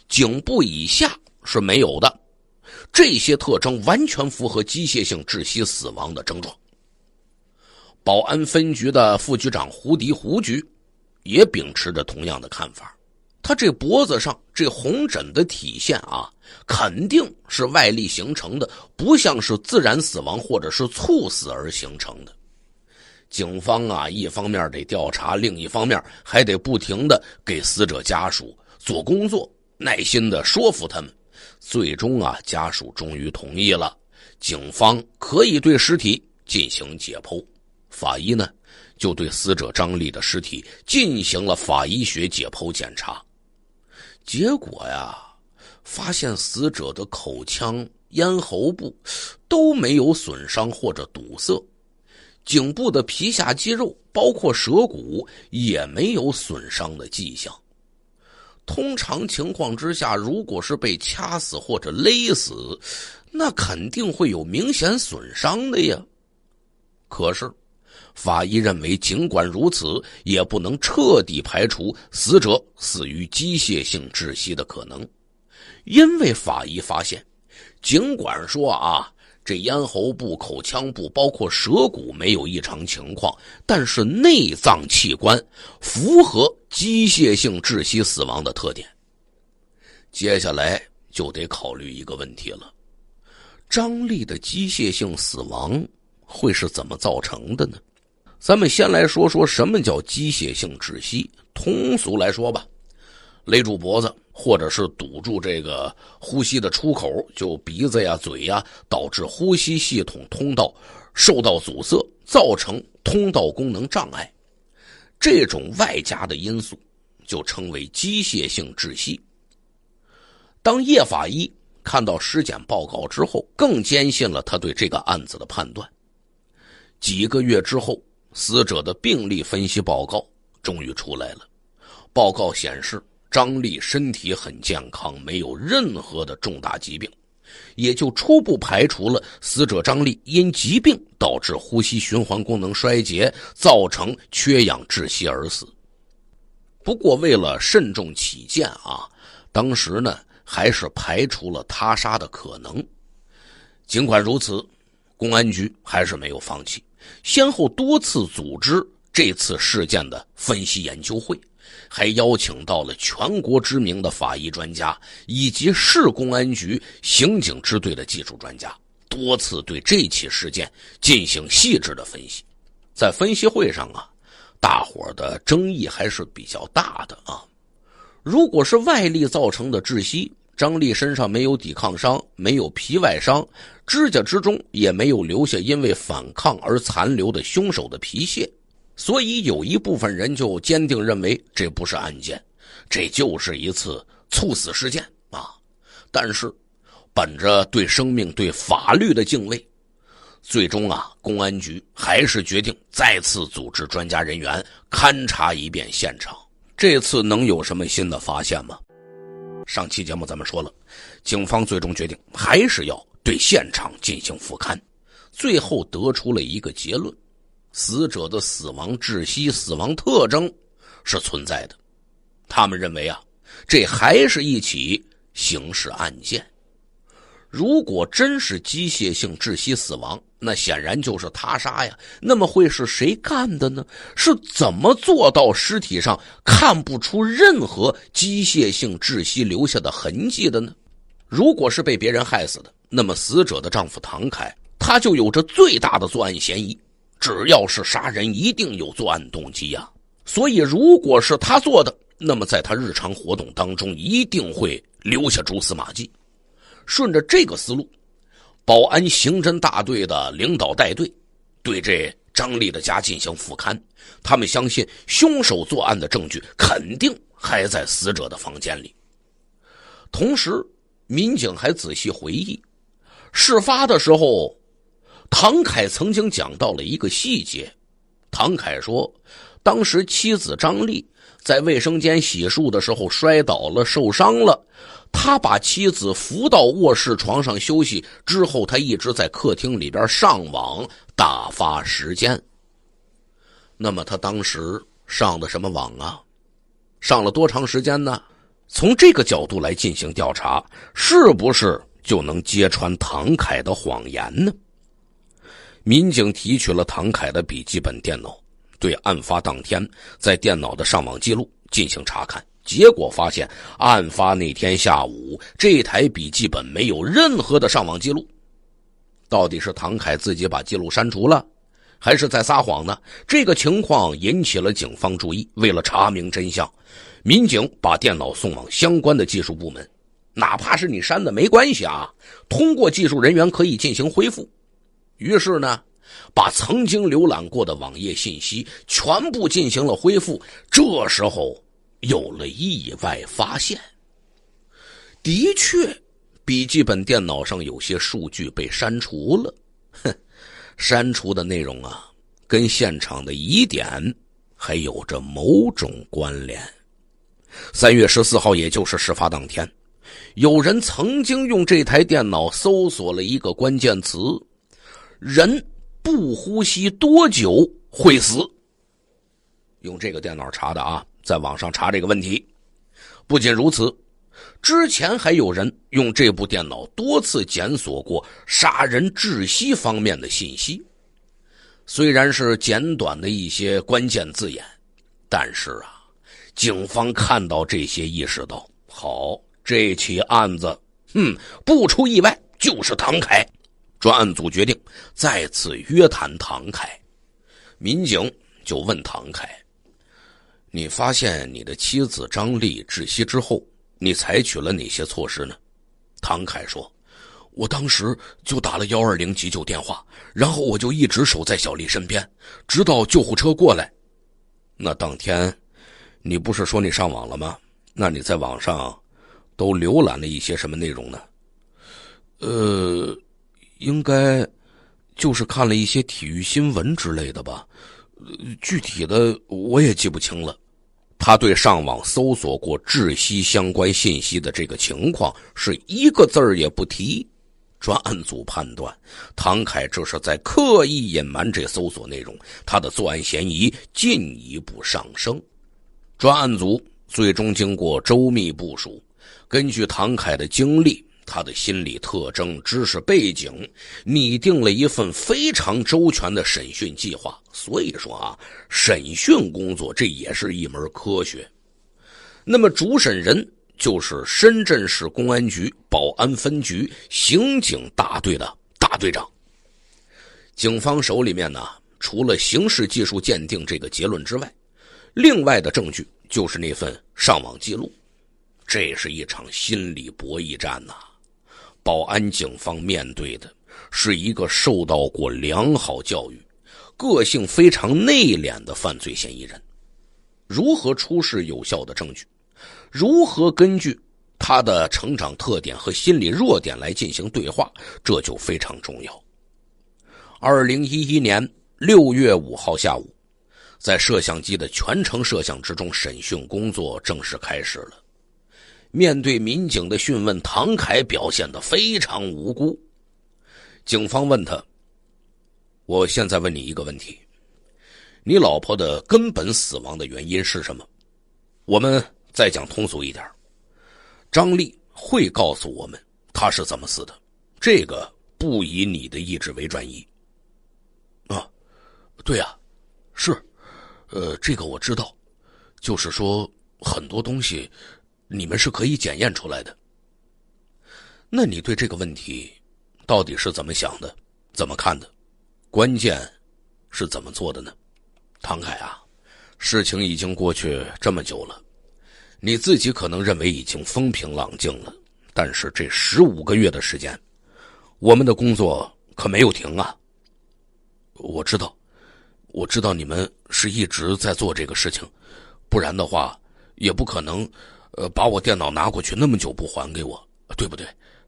颈部以下是没有的，这些特征完全符合机械性窒息死亡的症状。宝安分局的副局长胡迪（胡局）也秉持着同样的看法。他这脖子上这红疹的体现啊，肯定是外力形成的，不像是自然死亡或者是猝死而形成的。警方啊，一方面得调查，另一方面还得不停的给死者家属做工作。耐心的说服他们，最终啊，家属终于同意了，警方可以对尸体进行解剖。法医呢，就对死者张丽的尸体进行了法医学解剖检查。结果呀，发现死者的口腔、咽喉部都没有损伤或者堵塞，颈部的皮下肌肉，包括舌骨也没有损伤的迹象。通常情况之下，如果是被掐死或者勒死，那肯定会有明显损伤的呀。可是，法医认为，尽管如此，也不能彻底排除死者死于机械性窒息的可能，因为法医发现，尽管说啊。这咽喉部、口腔部包括舌骨没有异常情况，但是内脏器官符合机械性窒息死亡的特点。接下来就得考虑一个问题了：张力的机械性死亡会是怎么造成的呢？咱们先来说说什么叫机械性窒息，通俗来说吧。勒住脖子，或者是堵住这个呼吸的出口，就鼻子呀、嘴呀，导致呼吸系统通道受到阻塞，造成通道功能障碍。这种外加的因素就称为机械性窒息。当叶法医看到尸检报告之后，更坚信了他对这个案子的判断。几个月之后，死者的病例分析报告终于出来了，报告显示。张丽身体很健康，没有任何的重大疾病，也就初步排除了死者张丽因疾病导致呼吸循环功能衰竭造成缺氧窒息而死。不过，为了慎重起见啊，当时呢还是排除了他杀的可能。尽管如此，公安局还是没有放弃，先后多次组织这次事件的分析研究会。还邀请到了全国知名的法医专家，以及市公安局刑警支队的技术专家，多次对这起事件进行细致的分析。在分析会上啊，大伙的争议还是比较大的啊。如果是外力造成的窒息，张丽身上没有抵抗伤，没有皮外伤，指甲之中也没有留下因为反抗而残留的凶手的皮屑。所以有一部分人就坚定认为这不是案件，这就是一次猝死事件啊！但是，本着对生命、对法律的敬畏，最终啊，公安局还是决定再次组织专家人员勘察一遍现场。这次能有什么新的发现吗？上期节目咱们说了，警方最终决定还是要对现场进行复勘，最后得出了一个结论。死者的死亡窒息死亡特征是存在的，他们认为啊，这还是一起刑事案件。如果真是机械性窒息死亡，那显然就是他杀呀。那么会是谁干的呢？是怎么做到尸体上看不出任何机械性窒息留下的痕迹的呢？如果是被别人害死的，那么死者的丈夫唐凯，他就有着最大的作案嫌疑。只要是杀人，一定有作案动机呀。所以，如果是他做的，那么在他日常活动当中，一定会留下蛛丝马迹。顺着这个思路，保安刑侦大队的领导带队，对这张丽的家进行复勘。他们相信，凶手作案的证据肯定还在死者的房间里。同时，民警还仔细回忆，事发的时候。唐凯曾经讲到了一个细节，唐凯说，当时妻子张丽在卫生间洗漱的时候摔倒了，受伤了，他把妻子扶到卧室床上休息之后，他一直在客厅里边上网打发时间。那么他当时上的什么网啊？上了多长时间呢？从这个角度来进行调查，是不是就能揭穿唐凯的谎言呢？民警提取了唐凯的笔记本电脑，对案发当天在电脑的上网记录进行查看，结果发现案发那天下午这台笔记本没有任何的上网记录。到底是唐凯自己把记录删除了，还是在撒谎呢？这个情况引起了警方注意。为了查明真相，民警把电脑送往相关的技术部门。哪怕是你删的，没关系啊，通过技术人员可以进行恢复。于是呢，把曾经浏览过的网页信息全部进行了恢复。这时候有了意外发现，的确，笔记本电脑上有些数据被删除了。哼，删除的内容啊，跟现场的疑点还有着某种关联。三月十四号，也就是事发当天，有人曾经用这台电脑搜索了一个关键词。人不呼吸多久会死？用这个电脑查的啊，在网上查这个问题。不仅如此，之前还有人用这部电脑多次检索过杀人窒息方面的信息。虽然是简短的一些关键字眼，但是啊，警方看到这些，意识到：好，这起案子，哼，不出意外就是唐凯。专案组决定再次约谈唐凯，民警就问唐凯：“你发现你的妻子张丽窒息之后，你采取了哪些措施呢？”唐凯说：“我当时就打了幺二零急救电话，然后我就一直守在小丽身边，直到救护车过来。那当天，你不是说你上网了吗？那你在网上都浏览了一些什么内容呢？”呃。应该，就是看了一些体育新闻之类的吧，具体的我也记不清了。他对上网搜索过窒息相关信息的这个情况是一个字儿也不提。专案组判断，唐凯这是在刻意隐瞒这搜索内容，他的作案嫌疑进一步上升。专案组最终经过周密部署，根据唐凯的经历。他的心理特征、知识背景，拟定了一份非常周全的审讯计划。所以说啊，审讯工作这也是一门科学。那么主审人就是深圳市公安局宝安分局刑警大队的大队长。警方手里面呢，除了刑事技术鉴定这个结论之外，另外的证据就是那份上网记录。这是一场心理博弈战呐。保安警方面对的是一个受到过良好教育、个性非常内敛的犯罪嫌疑人，如何出示有效的证据，如何根据他的成长特点和心理弱点来进行对话，这就非常重要。二零一一年六月五号下午，在摄像机的全程摄像之中，审讯工作正式开始了。面对民警的讯问，唐凯表现的非常无辜。警方问他：“我现在问你一个问题，你老婆的根本死亡的原因是什么？我们再讲通俗一点，张丽会告诉我们她是怎么死的。这个不以你的意志为转移。”啊，对啊，是，呃，这个我知道，就是说很多东西。你们是可以检验出来的。那你对这个问题到底是怎么想的？怎么看的？关键是怎么做的呢？唐凯啊，事情已经过去这么久了，你自己可能认为已经风平浪静了，但是这十五个月的时间，我们的工作可没有停啊。我知道，我知道你们是一直在做这个事情，不然的话也不可能。呃，把我电脑拿过去那么久不还给我，对不对？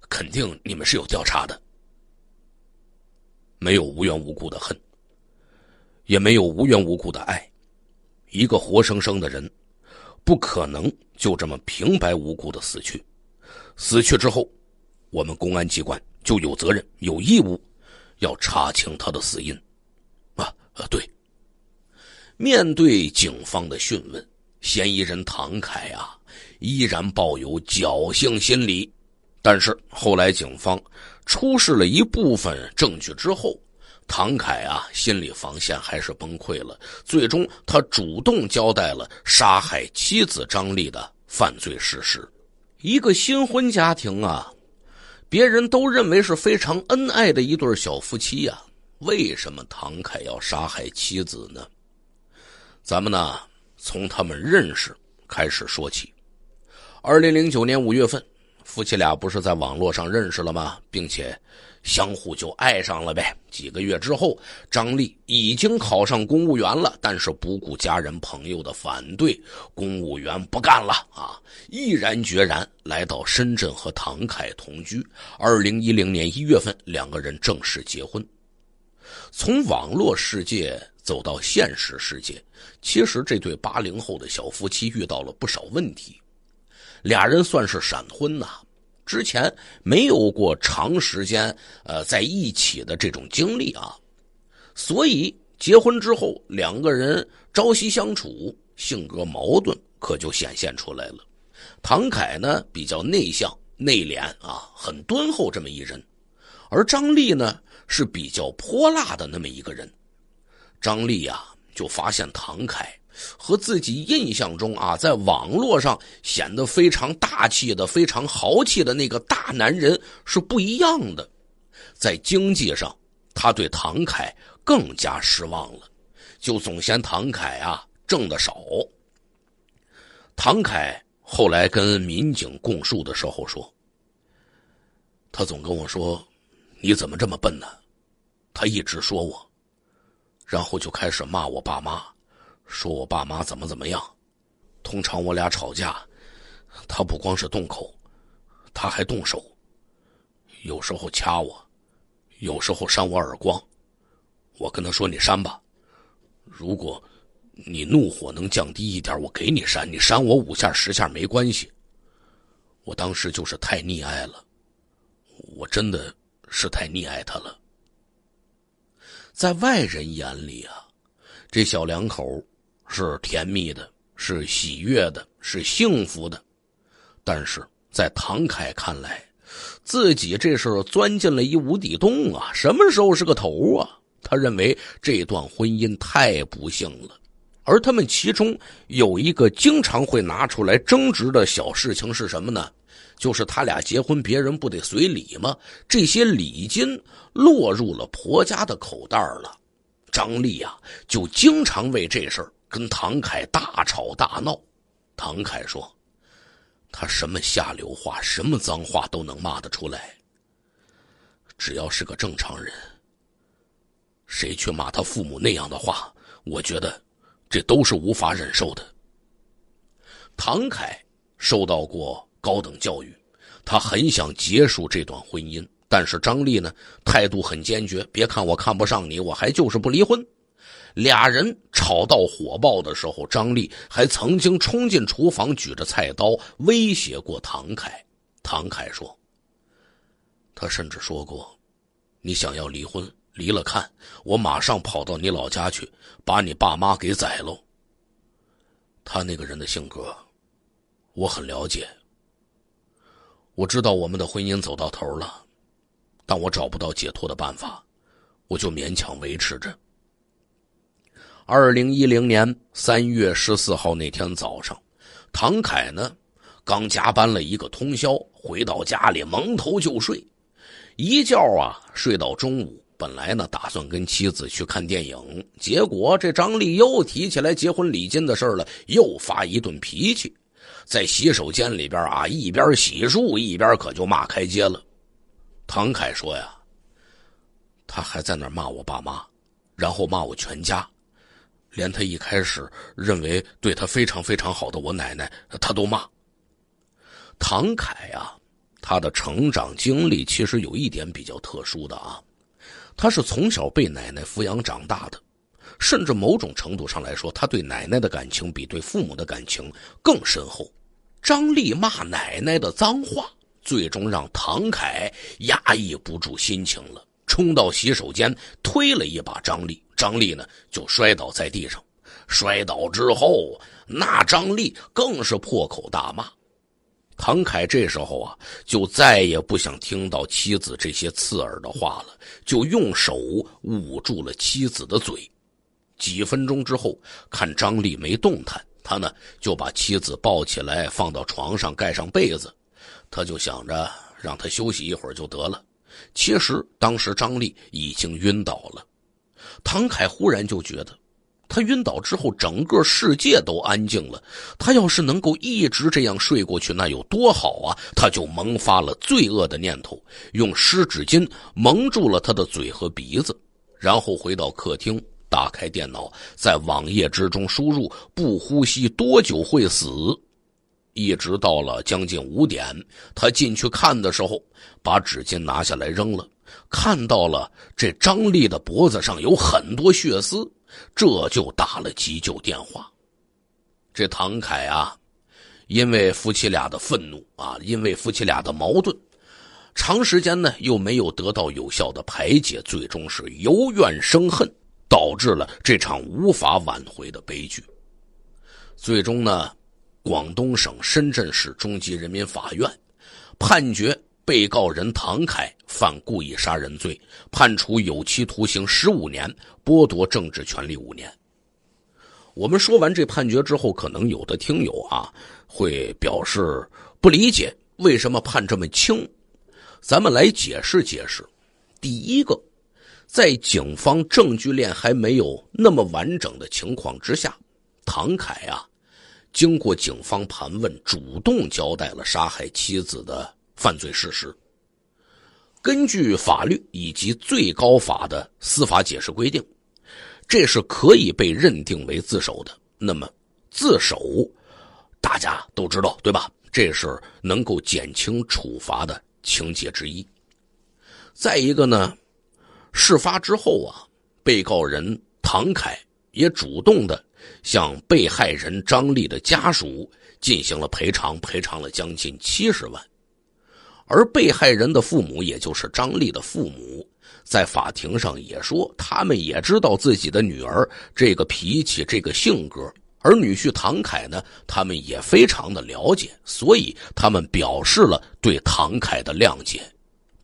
肯定你们是有调查的，没有无缘无故的恨，也没有无缘无故的爱。一个活生生的人，不可能就这么平白无故的死去。死去之后，我们公安机关就有责任、有义务要查清他的死因。啊，呃，对。面对警方的讯问，嫌疑人唐凯啊。依然抱有侥幸心理，但是后来警方出示了一部分证据之后，唐凯啊心理防线还是崩溃了，最终他主动交代了杀害妻子张丽的犯罪事实。一个新婚家庭啊，别人都认为是非常恩爱的一对小夫妻呀，为什么唐凯要杀害妻子呢？咱们呢从他们认识开始说起。二零零九年五月份，夫妻俩不是在网络上认识了吗？并且，相互就爱上了呗。几个月之后，张丽已经考上公务员了，但是不顾家人朋友的反对，公务员不干了啊，毅然决然来到深圳和唐凯同居。二零一零年一月份，两个人正式结婚。从网络世界走到现实世界，其实这对八零后的小夫妻遇到了不少问题。俩人算是闪婚呐，之前没有过长时间呃在一起的这种经历啊，所以结婚之后两个人朝夕相处，性格矛盾可就显现出来了。唐凯呢比较内向内敛啊，很敦厚这么一人，而张丽呢是比较泼辣的那么一个人。张丽呀就发现唐凯。和自己印象中啊，在网络上显得非常大气的、非常豪气的那个大男人是不一样的。在经济上，他对唐凯更加失望了，就总嫌唐凯啊挣的少。唐凯后来跟民警供述的时候说：“他总跟我说，你怎么这么笨呢？他一直说我，然后就开始骂我爸妈。”说我爸妈怎么怎么样，通常我俩吵架，他不光是动口，他还动手，有时候掐我，有时候扇我耳光。我跟他说：“你扇吧，如果，你怒火能降低一点，我给你扇，你扇我五下十下没关系。”我当时就是太溺爱了，我真的是太溺爱他了。在外人眼里啊，这小两口。是甜蜜的，是喜悦的，是幸福的，但是在唐凯看来，自己这是钻进了一无底洞啊！什么时候是个头啊？他认为这段婚姻太不幸了。而他们其中有一个经常会拿出来争执的小事情是什么呢？就是他俩结婚，别人不得随礼吗？这些礼金落入了婆家的口袋了，张丽啊，就经常为这事儿。跟唐凯大吵大闹，唐凯说：“他什么下流话、什么脏话都能骂得出来。只要是个正常人，谁去骂他父母那样的话，我觉得这都是无法忍受的。”唐凯受到过高等教育，他很想结束这段婚姻，但是张丽呢，态度很坚决。别看我看不上你，我还就是不离婚。俩人吵到火爆的时候，张丽还曾经冲进厨房，举着菜刀威胁过唐凯。唐凯说：“他甚至说过，你想要离婚，离了看我马上跑到你老家去，把你爸妈给宰喽。”他那个人的性格，我很了解。我知道我们的婚姻走到头了，但我找不到解脱的办法，我就勉强维持着。二零一零年三月十四号那天早上，唐凯呢刚加班了一个通宵，回到家里蒙头就睡，一觉啊睡到中午。本来呢打算跟妻子去看电影，结果这张丽又提起来结婚礼金的事了，又发一顿脾气，在洗手间里边啊一边洗漱一边可就骂开街了。唐凯说呀，他还在那骂我爸妈，然后骂我全家。连他一开始认为对他非常非常好的我奶奶，他都骂。唐凯啊，他的成长经历其实有一点比较特殊的啊，他是从小被奶奶抚养长大的，甚至某种程度上来说，他对奶奶的感情比对父母的感情更深厚。张丽骂奶奶的脏话，最终让唐凯压抑不住心情了，冲到洗手间推了一把张丽。张丽呢，就摔倒在地上。摔倒之后，那张丽更是破口大骂。唐凯这时候啊，就再也不想听到妻子这些刺耳的话了，就用手捂住了妻子的嘴。几分钟之后，看张丽没动弹，他呢就把妻子抱起来放到床上，盖上被子。他就想着让他休息一会儿就得了。其实当时张丽已经晕倒了。唐凯忽然就觉得，他晕倒之后整个世界都安静了。他要是能够一直这样睡过去，那有多好啊！他就萌发了罪恶的念头，用湿纸巾蒙住了他的嘴和鼻子，然后回到客厅，打开电脑，在网页之中输入“不呼吸多久会死”，一直到了将近五点，他进去看的时候，把纸巾拿下来扔了。看到了这张丽的脖子上有很多血丝，这就打了急救电话。这唐凯啊，因为夫妻俩的愤怒啊，因为夫妻俩的矛盾，长时间呢又没有得到有效的排解，最终是由怨生恨，导致了这场无法挽回的悲剧。最终呢，广东省深圳市中级人民法院判决。被告人唐凯犯故意杀人罪，判处有期徒刑十五年，剥夺政治权利五年。我们说完这判决之后，可能有的听友啊会表示不理解，为什么判这么轻？咱们来解释解释。第一个，在警方证据链还没有那么完整的情况之下，唐凯啊，经过警方盘问，主动交代了杀害妻子的。犯罪事实，根据法律以及最高法的司法解释规定，这是可以被认定为自首的。那么，自首大家都知道对吧？这是能够减轻处罚的情节之一。再一个呢，事发之后啊，被告人唐凯也主动的向被害人张丽的家属进行了赔偿，赔偿了将近七十万。而被害人的父母，也就是张丽的父母，在法庭上也说，他们也知道自己的女儿这个脾气、这个性格，而女婿唐凯呢，他们也非常的了解，所以他们表示了对唐凯的谅解。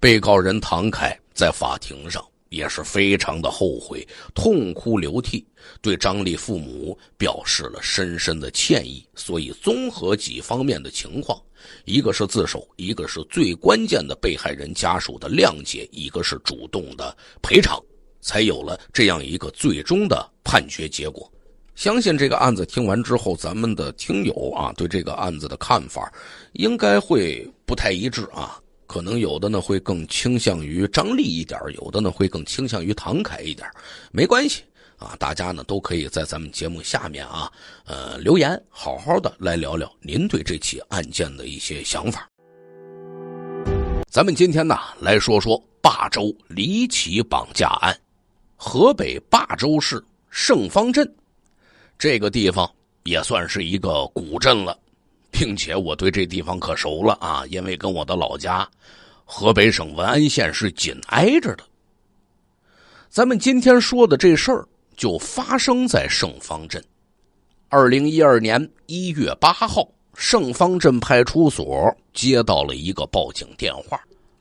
被告人唐凯在法庭上。也是非常的后悔，痛哭流涕，对张丽父母表示了深深的歉意。所以综合几方面的情况，一个是自首，一个是最关键的被害人家属的谅解，一个是主动的赔偿，才有了这样一个最终的判决结果。相信这个案子听完之后，咱们的听友啊，对这个案子的看法应该会不太一致啊。可能有的呢会更倾向于张力一点有的呢会更倾向于唐凯一点没关系啊，大家呢都可以在咱们节目下面啊，呃留言，好好的来聊聊您对这起案件的一些想法。咱们今天呢来说说霸州离奇绑架案，河北霸州市盛芳镇这个地方也算是一个古镇了。并且我对这地方可熟了啊，因为跟我的老家河北省文安县是紧挨着的。咱们今天说的这事儿就发生在盛芳镇。二零一二年一月八号，盛芳镇派出所接到了一个报警电话，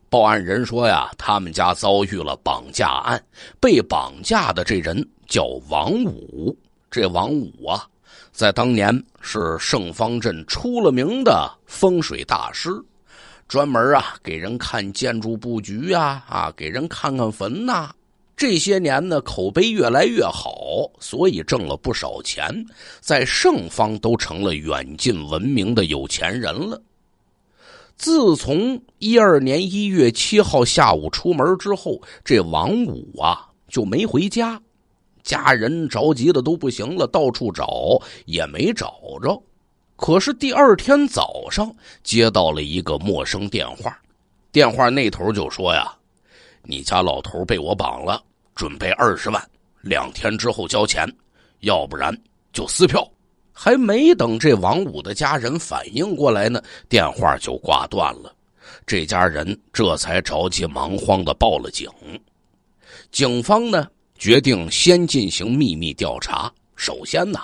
报案人说呀，他们家遭遇了绑架案，被绑架的这人叫王武，这王武啊。在当年是胜方镇出了名的风水大师，专门啊给人看建筑布局呀，啊给人看看坟呐。这些年呢口碑越来越好，所以挣了不少钱，在胜方都成了远近闻名的有钱人了。自从一二年一月七号下午出门之后，这王五啊就没回家。家人着急的都不行了，到处找也没找着。可是第二天早上接到了一个陌生电话，电话那头就说：“呀，你家老头被我绑了，准备二十万，两天之后交钱，要不然就撕票。”还没等这王五的家人反应过来呢，电话就挂断了。这家人这才着急忙慌的报了警，警方呢？决定先进行秘密调查。首先呢，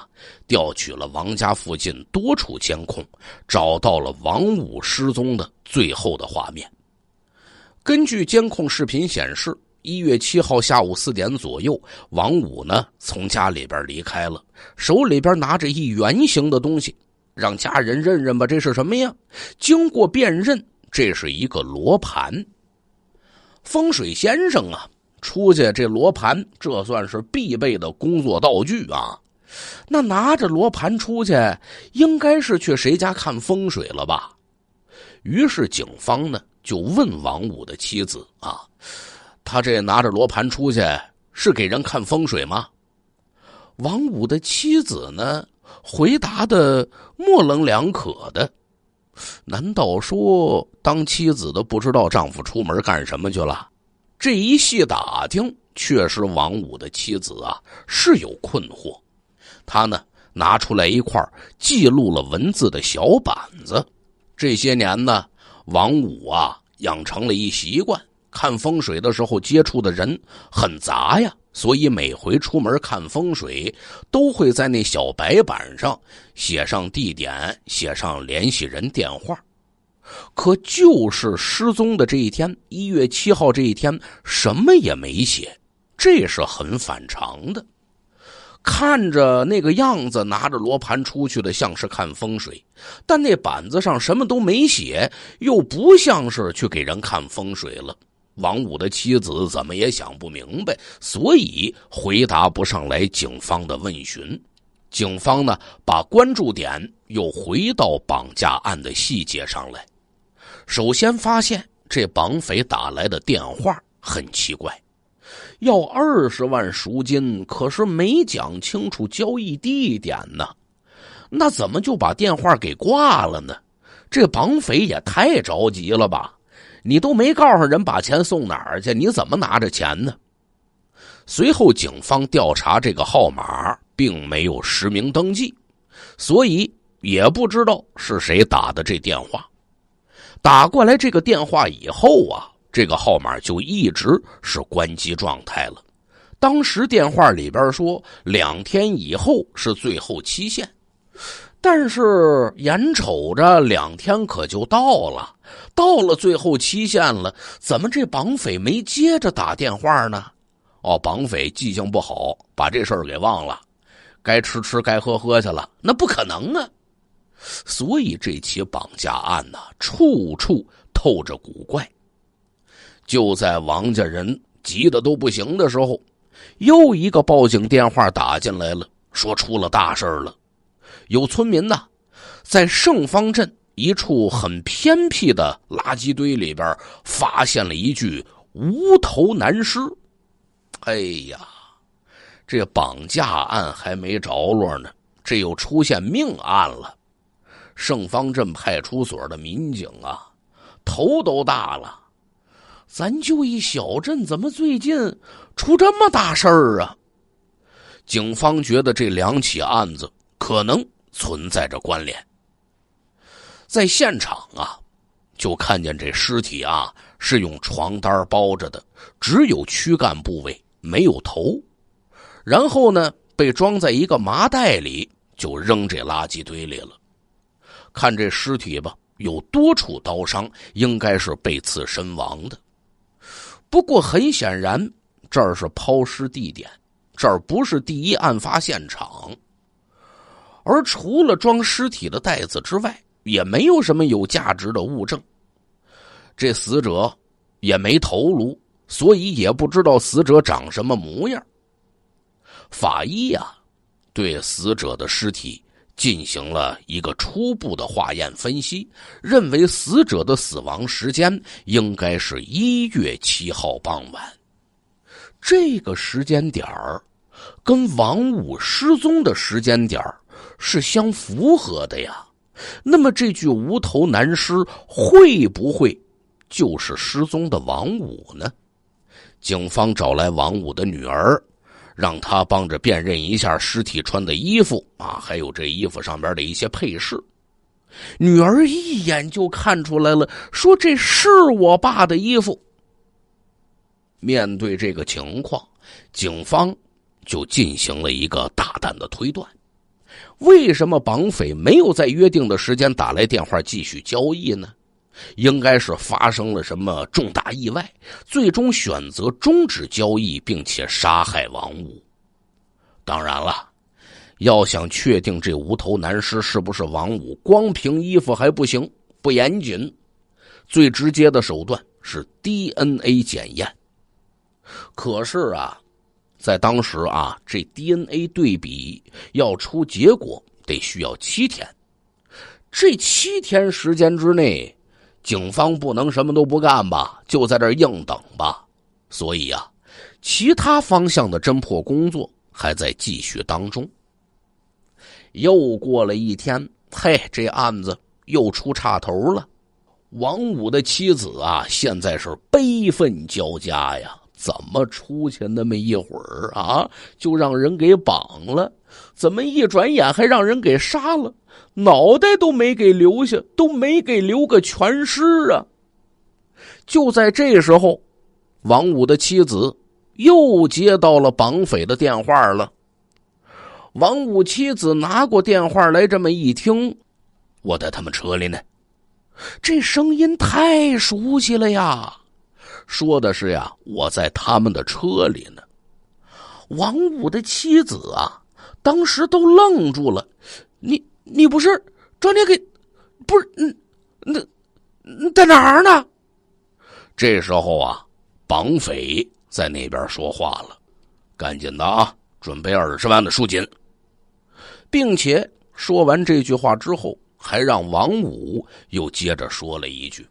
调取了王家附近多处监控，找到了王五失踪的最后的画面。根据监控视频显示，一月七号下午四点左右，王五呢从家里边离开了，手里边拿着一圆形的东西，让家人认认吧，这是什么呀？经过辨认，这是一个罗盘。风水先生啊。出去这罗盘，这算是必备的工作道具啊。那拿着罗盘出去，应该是去谁家看风水了吧？于是警方呢就问王五的妻子啊，他这拿着罗盘出去是给人看风水吗？王五的妻子呢回答的模棱两可的。难道说当妻子的不知道丈夫出门干什么去了？这一细打听，确实王五的妻子啊是有困惑。他呢拿出来一块记录了文字的小板子。这些年呢，王五啊养成了一习惯，看风水的时候接触的人很杂呀，所以每回出门看风水，都会在那小白板上写上地点，写上联系人电话。可就是失踪的这一天，一月七号这一天，什么也没写，这是很反常的。看着那个样子，拿着罗盘出去的像是看风水，但那板子上什么都没写，又不像是去给人看风水了。王五的妻子怎么也想不明白，所以回答不上来警方的问询。警方呢，把关注点又回到绑架案的细节上来。首先发现这绑匪打来的电话很奇怪，要二十万赎金，可是没讲清楚交易地点呢。那怎么就把电话给挂了呢？这绑匪也太着急了吧！你都没告诉人把钱送哪儿去，你怎么拿着钱呢？随后，警方调查这个号码并没有实名登记，所以也不知道是谁打的这电话。打过来这个电话以后啊，这个号码就一直是关机状态了。当时电话里边说两天以后是最后期限，但是眼瞅着两天可就到了，到了最后期限了，怎么这绑匪没接着打电话呢？哦，绑匪记性不好，把这事儿给忘了，该吃吃该喝喝去了，那不可能啊。所以这起绑架案呢，处处透着古怪。就在王家人急得都不行的时候，又一个报警电话打进来了，说出了大事了。有村民呢，在盛芳镇一处很偏僻的垃圾堆里边，发现了一具无头男尸。哎呀，这绑架案还没着落呢，这又出现命案了。胜方镇派出所的民警啊，头都大了。咱就一小镇，怎么最近出这么大事儿啊？警方觉得这两起案子可能存在着关联。在现场啊，就看见这尸体啊是用床单包着的，只有躯干部位没有头，然后呢被装在一个麻袋里，就扔这垃圾堆里了。看这尸体吧，有多处刀伤，应该是被刺身亡的。不过很显然，这儿是抛尸地点，这儿不是第一案发现场。而除了装尸体的袋子之外，也没有什么有价值的物证。这死者也没头颅，所以也不知道死者长什么模样。法医呀，对死者的尸体。进行了一个初步的化验分析，认为死者的死亡时间应该是一月七号傍晚。这个时间点儿，跟王五失踪的时间点儿是相符合的呀。那么这具无头男尸会不会就是失踪的王五呢？警方找来王五的女儿。让他帮着辨认一下尸体穿的衣服啊，还有这衣服上边的一些配饰。女儿一眼就看出来了，说这是我爸的衣服。面对这个情况，警方就进行了一个大胆的推断：为什么绑匪没有在约定的时间打来电话继续交易呢？应该是发生了什么重大意外，最终选择终止交易，并且杀害王五。当然了，要想确定这无头男尸是不是王五，光凭衣服还不行，不严谨。最直接的手段是 DNA 检验。可是啊，在当时啊，这 DNA 对比要出结果得需要七天，这七天时间之内。警方不能什么都不干吧，就在这硬等吧。所以啊，其他方向的侦破工作还在继续当中。又过了一天，嘿，这案子又出岔头了。王五的妻子啊，现在是悲愤交加呀！怎么出去那么一会儿啊，就让人给绑了？怎么一转眼还让人给杀了？脑袋都没给留下，都没给留个全尸啊！就在这时候，王五的妻子又接到了绑匪的电话了。王五妻子拿过电话来，这么一听，我在他们车里呢。这声音太熟悉了呀，说的是呀，我在他们的车里呢。王五的妻子啊，当时都愣住了，你。你不是昨天给，不是嗯，那在哪儿呢？这时候啊，绑匪在那边说话了，赶紧的啊，准备二十万的赎金，并且说完这句话之后，还让王五又接着说了一句：“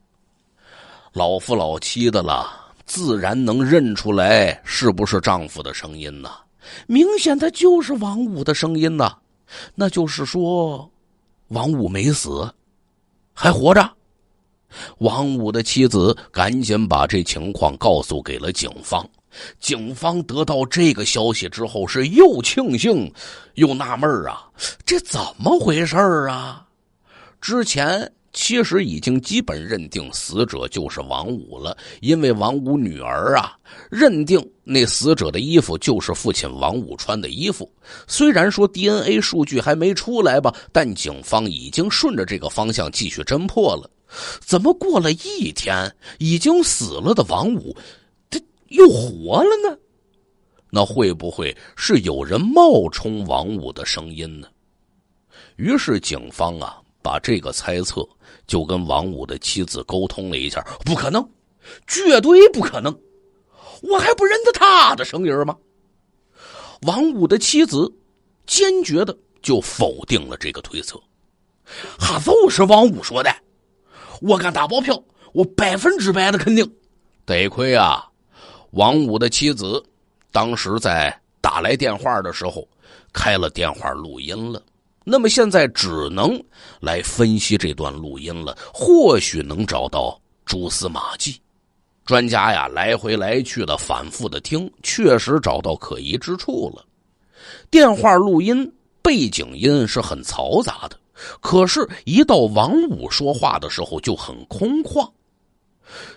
老夫老妻的了，自然能认出来是不是丈夫的声音呢。明显他就是王五的声音呢。”那就是说，王五没死，还活着。王五的妻子赶紧把这情况告诉给了警方。警方得到这个消息之后，是又庆幸又纳闷啊，这怎么回事儿啊？之前。其实已经基本认定死者就是王五了，因为王五女儿啊认定那死者的衣服就是父亲王五穿的衣服。虽然说 DNA 数据还没出来吧，但警方已经顺着这个方向继续侦破了。怎么过了一天，已经死了的王五，他又活了呢？那会不会是有人冒充王五的声音呢？于是警方啊。把这个猜测就跟王五的妻子沟通了一下，不可能，绝对不可能，我还不认得他的声音吗？王五的妻子坚决的就否定了这个推测，哈，就是王五说的，我敢打包票，我百分之百的肯定。得亏啊，王五的妻子当时在打来电话的时候开了电话录音了。那么现在只能来分析这段录音了，或许能找到蛛丝马迹。专家呀，来回来去的反复的听，确实找到可疑之处了。电话录音背景音是很嘈杂的，可是，一到王五说话的时候就很空旷。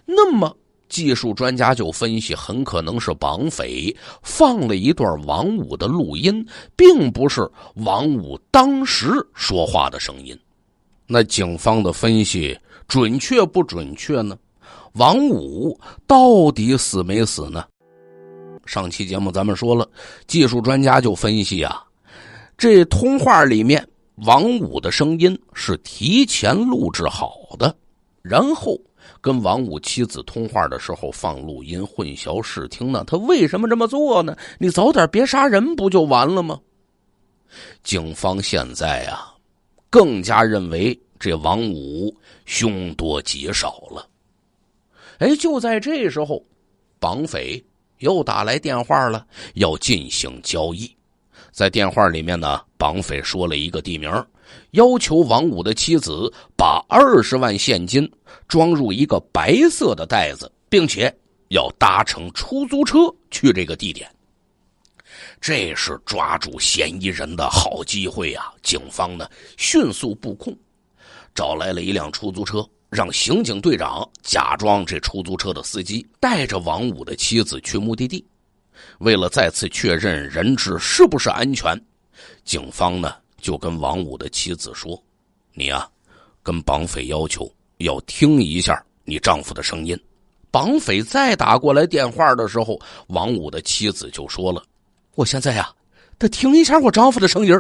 那么。技术专家就分析，很可能是绑匪放了一段王五的录音，并不是王五当时说话的声音。那警方的分析准确不准确呢？王五到底死没死呢？上期节目咱们说了，技术专家就分析啊，这通话里面王五的声音是提前录制好的，然后。跟王五妻子通话的时候放录音混淆视听呢？他为什么这么做呢？你早点别杀人不就完了吗？警方现在啊，更加认为这王五凶多吉少了。哎，就在这时候，绑匪又打来电话了，要进行交易。在电话里面呢，绑匪说了一个地名要求王五的妻子把二十万现金装入一个白色的袋子，并且要搭乘出租车去这个地点。这是抓住嫌疑人的好机会呀！警方呢迅速布控，找来了一辆出租车，让刑警队长假装这出租车的司机，带着王五的妻子去目的地。为了再次确认人质是不是安全，警方呢就跟王五的妻子说：“你啊，跟绑匪要求要听一下你丈夫的声音。”绑匪再打过来电话的时候，王五的妻子就说了：“我现在呀，得听一下我丈夫的声音。”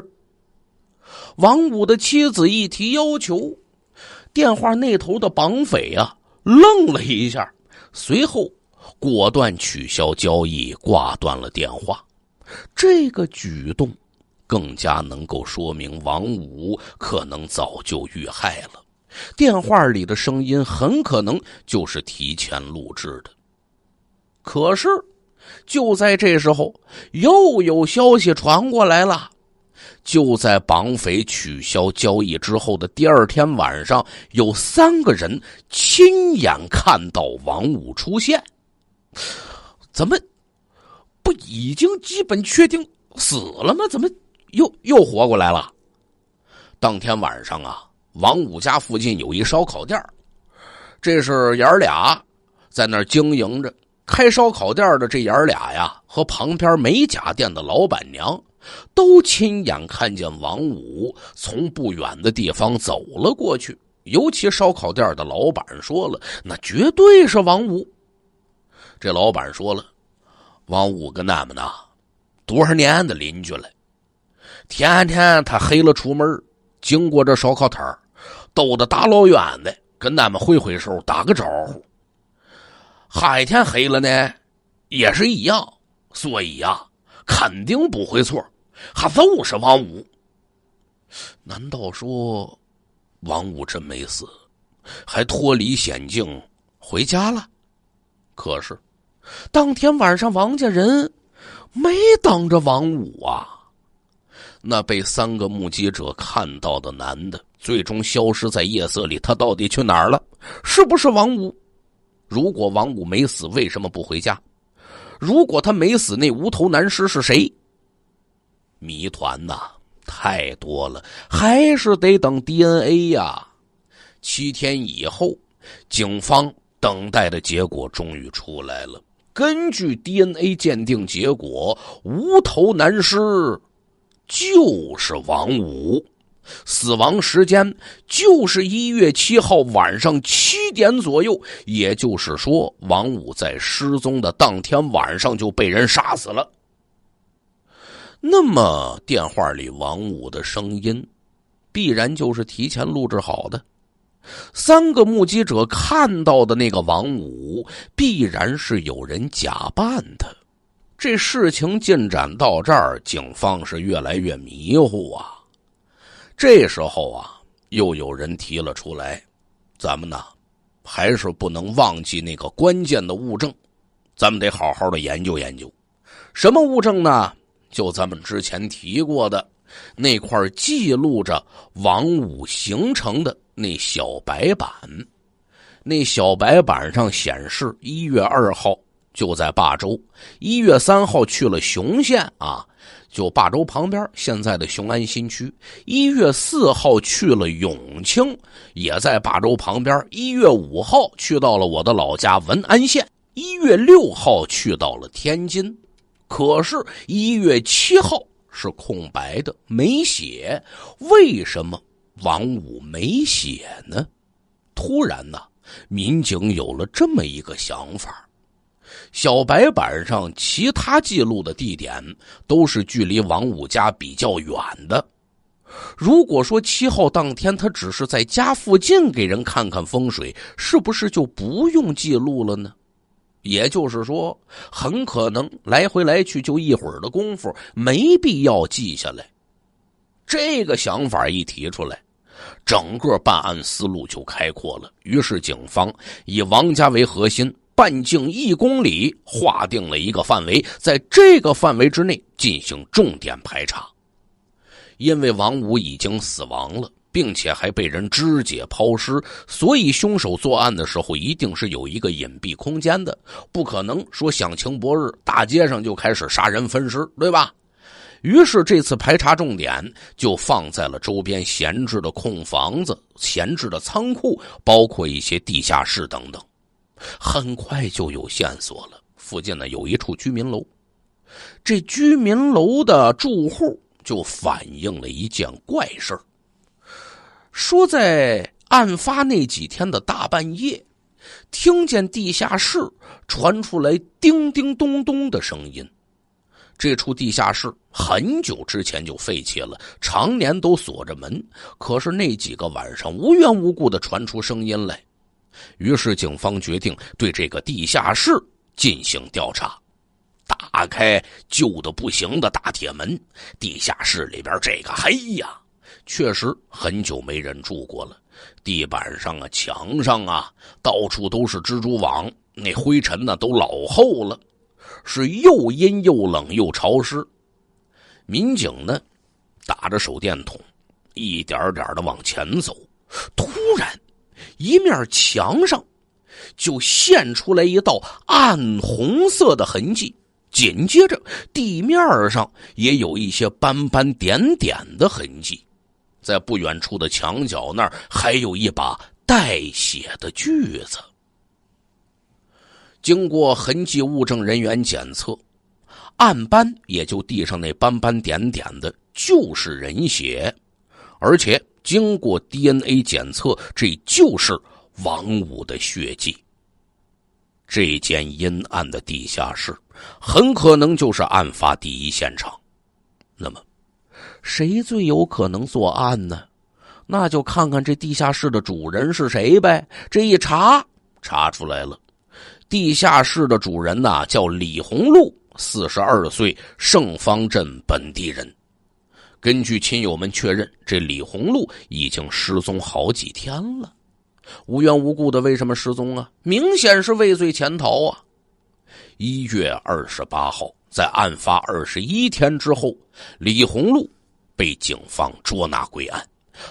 王五的妻子一提要求，电话那头的绑匪啊愣了一下，随后。果断取消交易，挂断了电话。这个举动，更加能够说明王五可能早就遇害了。电话里的声音很可能就是提前录制的。可是，就在这时候，又有消息传过来了。就在绑匪取消交易之后的第二天晚上，有三个人亲眼看到王五出现。怎么不已经基本确定死了吗？怎么又又活过来了？当天晚上啊，王五家附近有一烧烤店这是爷儿俩在那儿经营着开烧烤店的。这爷儿俩呀，和旁边美甲店的老板娘都亲眼看见王五从不远的地方走了过去。尤其烧烤店的老板说了，那绝对是王五。这老板说了：“王五跟俺们呐，多少年的邻居了，天天他黑了出门经过这烧烤摊儿，都得大老远的跟俺们挥挥手，打个招呼。海天黑了呢，也是一样，所以呀，肯定不会错，还就是王五。难道说，王五真没死，还脱离险境回家了？可是。”当天晚上，王家人没等着王五啊。那被三个目击者看到的男的，最终消失在夜色里。他到底去哪儿了？是不是王五？如果王五没死，为什么不回家？如果他没死，那无头男尸是谁？谜团呐，太多了，还是得等 DNA 呀。七天以后，警方等待的结果终于出来了。根据 DNA 鉴定结果，无头男尸就是王五，死亡时间就是一月七号晚上七点左右。也就是说，王五在失踪的当天晚上就被人杀死了。那么，电话里王五的声音，必然就是提前录制好的。三个目击者看到的那个王五，必然是有人假扮的。这事情进展到这儿，警方是越来越迷糊啊。这时候啊，又有人提了出来：咱们呢，还是不能忘记那个关键的物证，咱们得好好的研究研究。什么物证呢？就咱们之前提过的那块记录着王五行程的。那小白板，那小白板上显示：一月二号就在霸州，一月三号去了雄县啊，就霸州旁边现在的雄安新区。一月四号去了永清，也在霸州旁边。一月五号去到了我的老家文安县，一月六号去到了天津。可是，一月七号是空白的，没写，为什么？王五没写呢，突然呢，民警有了这么一个想法：小白板上其他记录的地点都是距离王五家比较远的。如果说七号当天他只是在家附近给人看看风水，是不是就不用记录了呢？也就是说，很可能来回来去就一会儿的功夫，没必要记下来。这个想法一提出来。整个办案思路就开阔了。于是，警方以王家为核心，半径一公里划定了一个范围，在这个范围之内进行重点排查。因为王五已经死亡了，并且还被人肢解抛尸，所以凶手作案的时候一定是有一个隐蔽空间的，不可能说想情薄日，大街上就开始杀人分尸，对吧？于是这次排查重点就放在了周边闲置的空房子、闲置的仓库，包括一些地下室等等。很快就有线索了，附近呢有一处居民楼，这居民楼的住户就反映了一件怪事说在案发那几天的大半夜，听见地下室传出来叮叮咚咚的声音。这处地下室很久之前就废弃了，常年都锁着门。可是那几个晚上无缘无故的传出声音来，于是警方决定对这个地下室进行调查。打开旧的不行的大铁门，地下室里边这个黑呀，确实很久没人住过了。地板上啊，墙上啊，到处都是蜘蛛网，那灰尘呢都老厚了。是又阴又冷又潮湿，民警呢打着手电筒，一点点的往前走。突然，一面墙上就现出来一道暗红色的痕迹，紧接着地面上也有一些斑斑点点的痕迹，在不远处的墙角那儿还有一把带血的锯子。经过痕迹物证人员检测，案斑也就地上那斑斑点点的，就是人血，而且经过 DNA 检测，这就是王五的血迹。这间阴暗的地下室，很可能就是案发第一现场。那么，谁最有可能作案呢？那就看看这地下室的主人是谁呗。这一查，查出来了。地下室的主人呢，叫李红路，四十二岁，盛芳镇本地人。根据亲友们确认，这李红路已经失踪好几天了。无缘无故的，为什么失踪啊？明显是畏罪潜逃啊！一月二十八号，在案发二十一天之后，李红路被警方捉拿归案。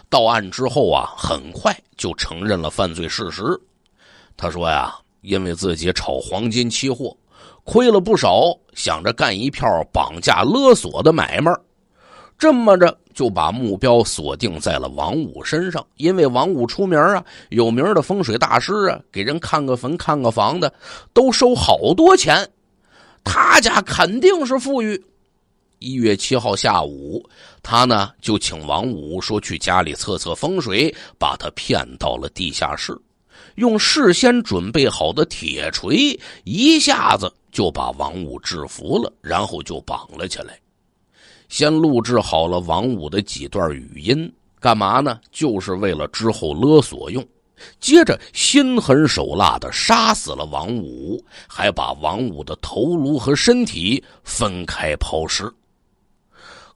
到案之后啊，很快就承认了犯罪事实。他说呀。因为自己炒黄金期货亏了不少，想着干一票绑架勒索的买卖，这么着就把目标锁定在了王五身上。因为王五出名啊，有名的风水大师啊，给人看个坟、看个房的都收好多钱，他家肯定是富裕。一月七号下午，他呢就请王五说去家里测测风水，把他骗到了地下室。用事先准备好的铁锤，一下子就把王五制服了，然后就绑了起来。先录制好了王五的几段语音，干嘛呢？就是为了之后勒索用。接着，心狠手辣的杀死了王五，还把王五的头颅和身体分开抛尸。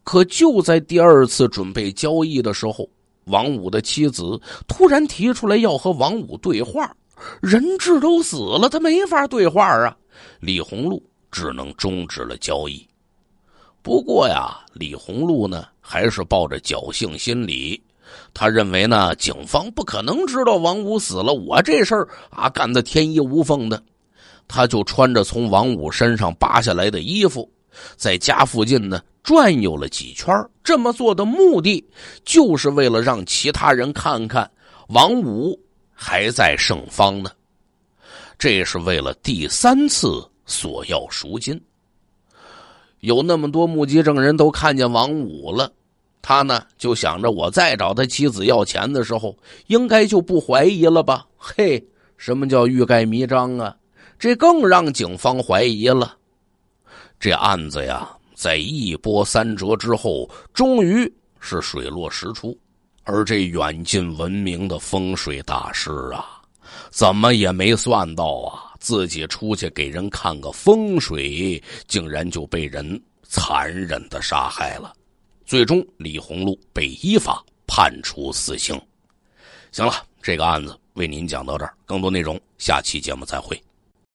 可就在第二次准备交易的时候。王五的妻子突然提出来要和王五对话，人质都死了，他没法对话啊。李红路只能终止了交易。不过呀，李红路呢还是抱着侥幸心理，他认为呢警方不可能知道王五死了，我这事儿啊干的天衣无缝的，他就穿着从王五身上扒下来的衣服。在家附近呢转悠了几圈，这么做的目的就是为了让其他人看看王五还在盛芳呢。这是为了第三次索要赎金。有那么多目击证人都看见王五了，他呢就想着我再找他妻子要钱的时候，应该就不怀疑了吧？嘿，什么叫欲盖弥彰啊？这更让警方怀疑了。这案子呀，在一波三折之后，终于是水落石出。而这远近闻名的风水大师啊，怎么也没算到啊，自己出去给人看个风水，竟然就被人残忍的杀害了。最终，李红禄被依法判处死刑。行了，这个案子为您讲到这儿，更多内容下期节目再会。